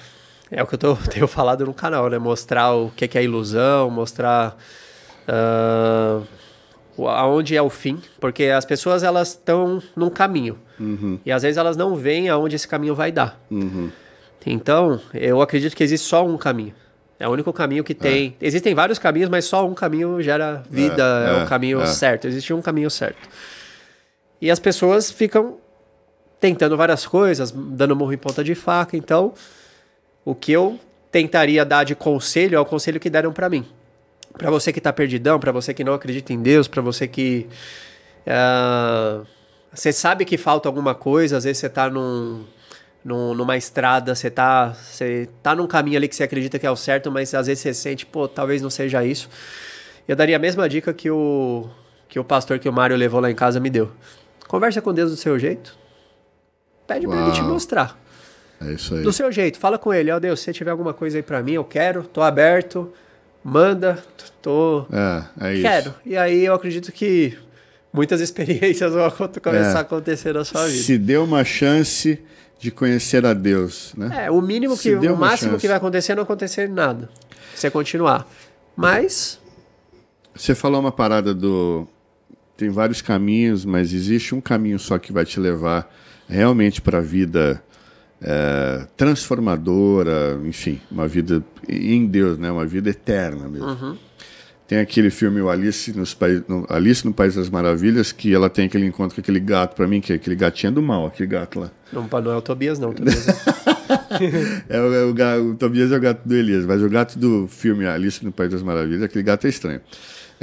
é o que eu tô, tenho falado no canal, né? Mostrar o que é, que é ilusão, mostrar uh, aonde é o fim, porque as pessoas elas estão num caminho uhum. e às vezes elas não veem aonde esse caminho vai dar. Uhum. Então, eu acredito que existe só um caminho. É o único caminho que é. tem. É. Existem vários caminhos, mas só um caminho gera é, vida, é, é, é o caminho certo. Existe um caminho certo. E as pessoas ficam tentando várias coisas, dando morro em ponta de faca. Então, o que eu tentaria dar de conselho é o conselho que deram para mim. Para você que está perdidão, para você que não acredita em Deus, para você que. Uh, você sabe que falta alguma coisa, às vezes você está num, num, numa estrada, você está você tá num caminho ali que você acredita que é o certo, mas às vezes você sente, pô, talvez não seja isso. Eu daria a mesma dica que o, que o pastor que o Mário levou lá em casa me deu. Conversa com Deus do seu jeito. Pede para ele te mostrar. É isso aí. Do seu jeito, fala com ele, ó oh, Deus, se tiver alguma coisa aí para mim, eu quero, tô aberto manda, tô. É, é quero. E aí eu acredito que muitas experiências vão começar é. a acontecer na sua vida. Se
deu uma chance de conhecer a Deus, né?
É, o mínimo que o máximo que vai acontecer é não acontecer nada. Você continuar. Mas
você falou uma parada do tem vários caminhos, mas existe um caminho só que vai te levar realmente para a vida é, transformadora, enfim, uma vida em Deus, né? Uma vida eterna mesmo. Uhum. Tem aquele filme o Alice, nos, no, Alice no País das Maravilhas, que ela tem aquele encontro com aquele gato, para mim, que é aquele gatinho do mal, aquele gato lá.
Não, não é o Tobias, não. Tobias é. é, o, é o, o Tobias
é o gato do Elias, mas o gato do filme Alice no País das Maravilhas, aquele gato é estranho.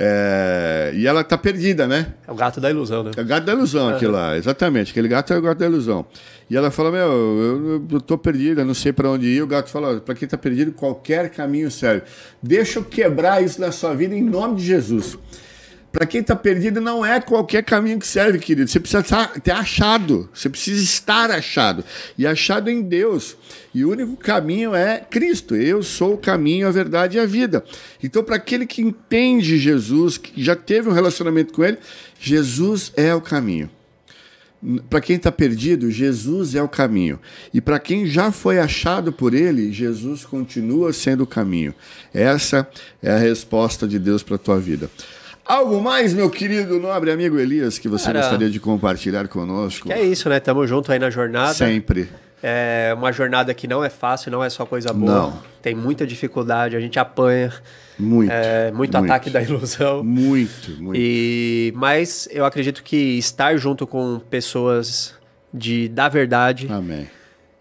É, e ela tá perdida, né? É o gato da ilusão, né? É o gato da ilusão, aqui é. lá, exatamente. Aquele gato é o gato da ilusão. E ela fala: Meu, eu, eu tô perdida, não sei para onde ir. O gato fala: Para quem tá perdido, qualquer caminho serve. Deixa eu quebrar isso na sua vida em nome de Jesus. Para quem está perdido, não é qualquer caminho que serve, querido. Você precisa tá, ter achado. Você precisa estar achado. E achado em Deus. E o único caminho é Cristo. Eu sou o caminho, a verdade e a vida. Então, para aquele que entende Jesus, que já teve um relacionamento com Ele, Jesus é o caminho. Para quem está perdido, Jesus é o caminho. E para quem já foi achado por Ele, Jesus continua sendo o caminho. Essa é a resposta de Deus para a tua vida.
Algo mais, meu querido nobre amigo Elias, que você Cara, gostaria
de compartilhar conosco?
é isso, né? Tamo junto aí na jornada. Sempre. É uma jornada que não é fácil, não é só coisa boa. Não. Tem muita dificuldade, a gente apanha. Muito. É, muito, muito, ataque da ilusão. Muito, muito. E, mas eu acredito que estar junto com pessoas de da verdade. Amém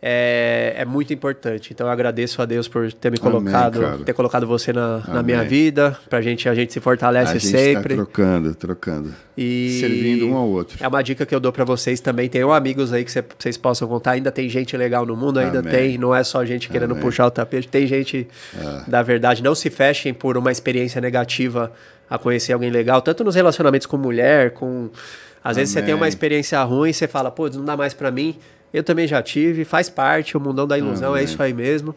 é, é, muito importante. Então eu agradeço a Deus por ter me colocado, Amém, ter colocado você na, na minha vida. Pra gente, a gente se fortalece a gente tá sempre. Tá
trocando, trocando. E servindo um ao outro.
É uma dica que eu dou para vocês também. Tenham amigos aí que cê, vocês possam contar. Ainda tem gente legal no mundo, ainda Amém. tem. Não é só gente querendo Amém. puxar o tapete. Tem gente ah. da verdade. Não se fechem por uma experiência negativa a conhecer alguém legal, tanto nos relacionamentos com mulher, com às vezes você tem uma experiência ruim e você fala, pô, não dá mais para mim. Eu também já tive, faz parte, o mundão da ah, ilusão ah, é né? isso aí mesmo.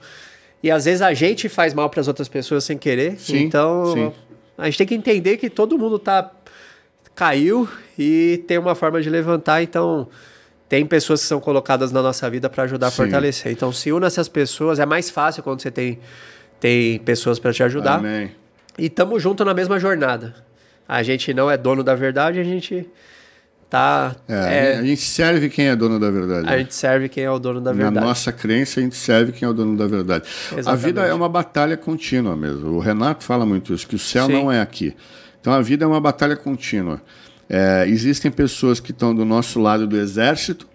E às vezes a gente faz mal para as outras pessoas sem querer. Sim, então, sim. a gente tem que entender que todo mundo tá caiu e tem uma forma de levantar, então tem pessoas que são colocadas na nossa vida para ajudar a fortalecer. Então, se une essas pessoas, é mais fácil quando você tem tem pessoas para te ajudar. Amém. E estamos juntos na mesma jornada. A gente não é dono da verdade, a gente tá. É, é, a
gente serve quem é dono da verdade. A né? gente
serve quem é o dono da verdade. Na nossa
crença, a gente serve quem é o dono da verdade. Exatamente. A vida é uma batalha contínua mesmo. O Renato fala muito isso, que o céu Sim. não é aqui. Então a vida é uma batalha contínua. É, existem pessoas que estão do nosso lado do exército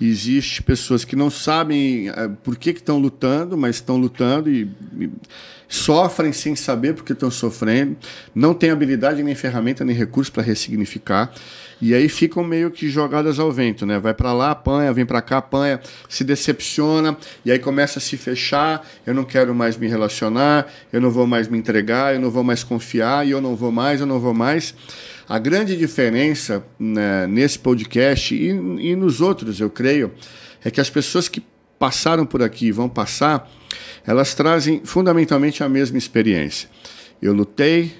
Existe pessoas que não sabem eh, por que estão lutando, mas estão lutando e, e sofrem sem saber porque estão sofrendo, não têm habilidade nem ferramenta nem recurso para ressignificar e aí ficam meio que jogadas ao vento, né? Vai para lá, apanha, vem para cá, apanha, se decepciona e aí começa a se fechar. Eu não quero mais me relacionar, eu não vou mais me entregar, eu não vou mais confiar, e eu não vou mais, eu não vou mais. A grande diferença né, nesse podcast e, e nos outros, eu creio, é que as pessoas que passaram por aqui e vão passar, elas trazem fundamentalmente a mesma experiência. Eu lutei,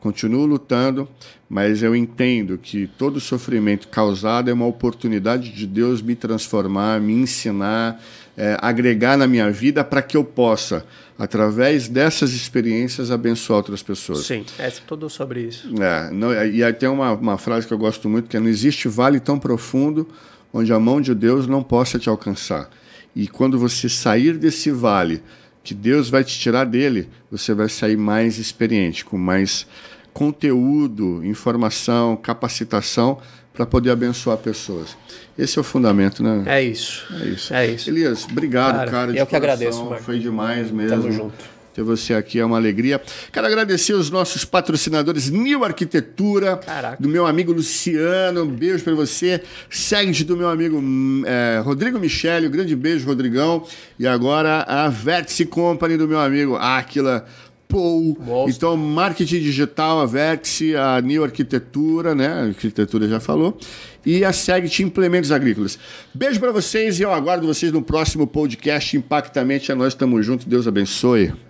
continuo lutando, mas eu entendo que todo sofrimento causado é uma oportunidade de Deus me transformar, me ensinar, é, agregar na minha vida para que eu possa, através dessas experiências, abençoar outras pessoas.
Sim, é tudo sobre isso. É,
não, é, e aí tem uma, uma frase que eu gosto muito, que é, não existe vale tão profundo onde a mão de Deus não possa te alcançar. E quando você sair desse vale, que Deus vai te tirar dele, você vai sair mais experiente, com mais conteúdo, informação, capacitação para poder abençoar pessoas. Esse é o fundamento, né? É isso. É isso. É isso. Elias, obrigado, cara. cara eu que coração. agradeço, Foi demais mesmo. Tamo junto. Ter você aqui é uma alegria. Quero agradecer os nossos patrocinadores New Arquitetura, Caraca. do meu amigo Luciano, um beijo para você. Segue do meu amigo hum, é, Rodrigo Michele, um grande beijo, Rodrigão. E agora a Vértice Company do meu amigo Aquila Apple. Então, marketing digital, a Vértice, a New Arquitetura, né? A arquitetura já falou. E a SEGT Implementos Agrícolas. Beijo para vocês e eu aguardo vocês no próximo podcast Impactamente. É nós, estamos juntos. Deus abençoe.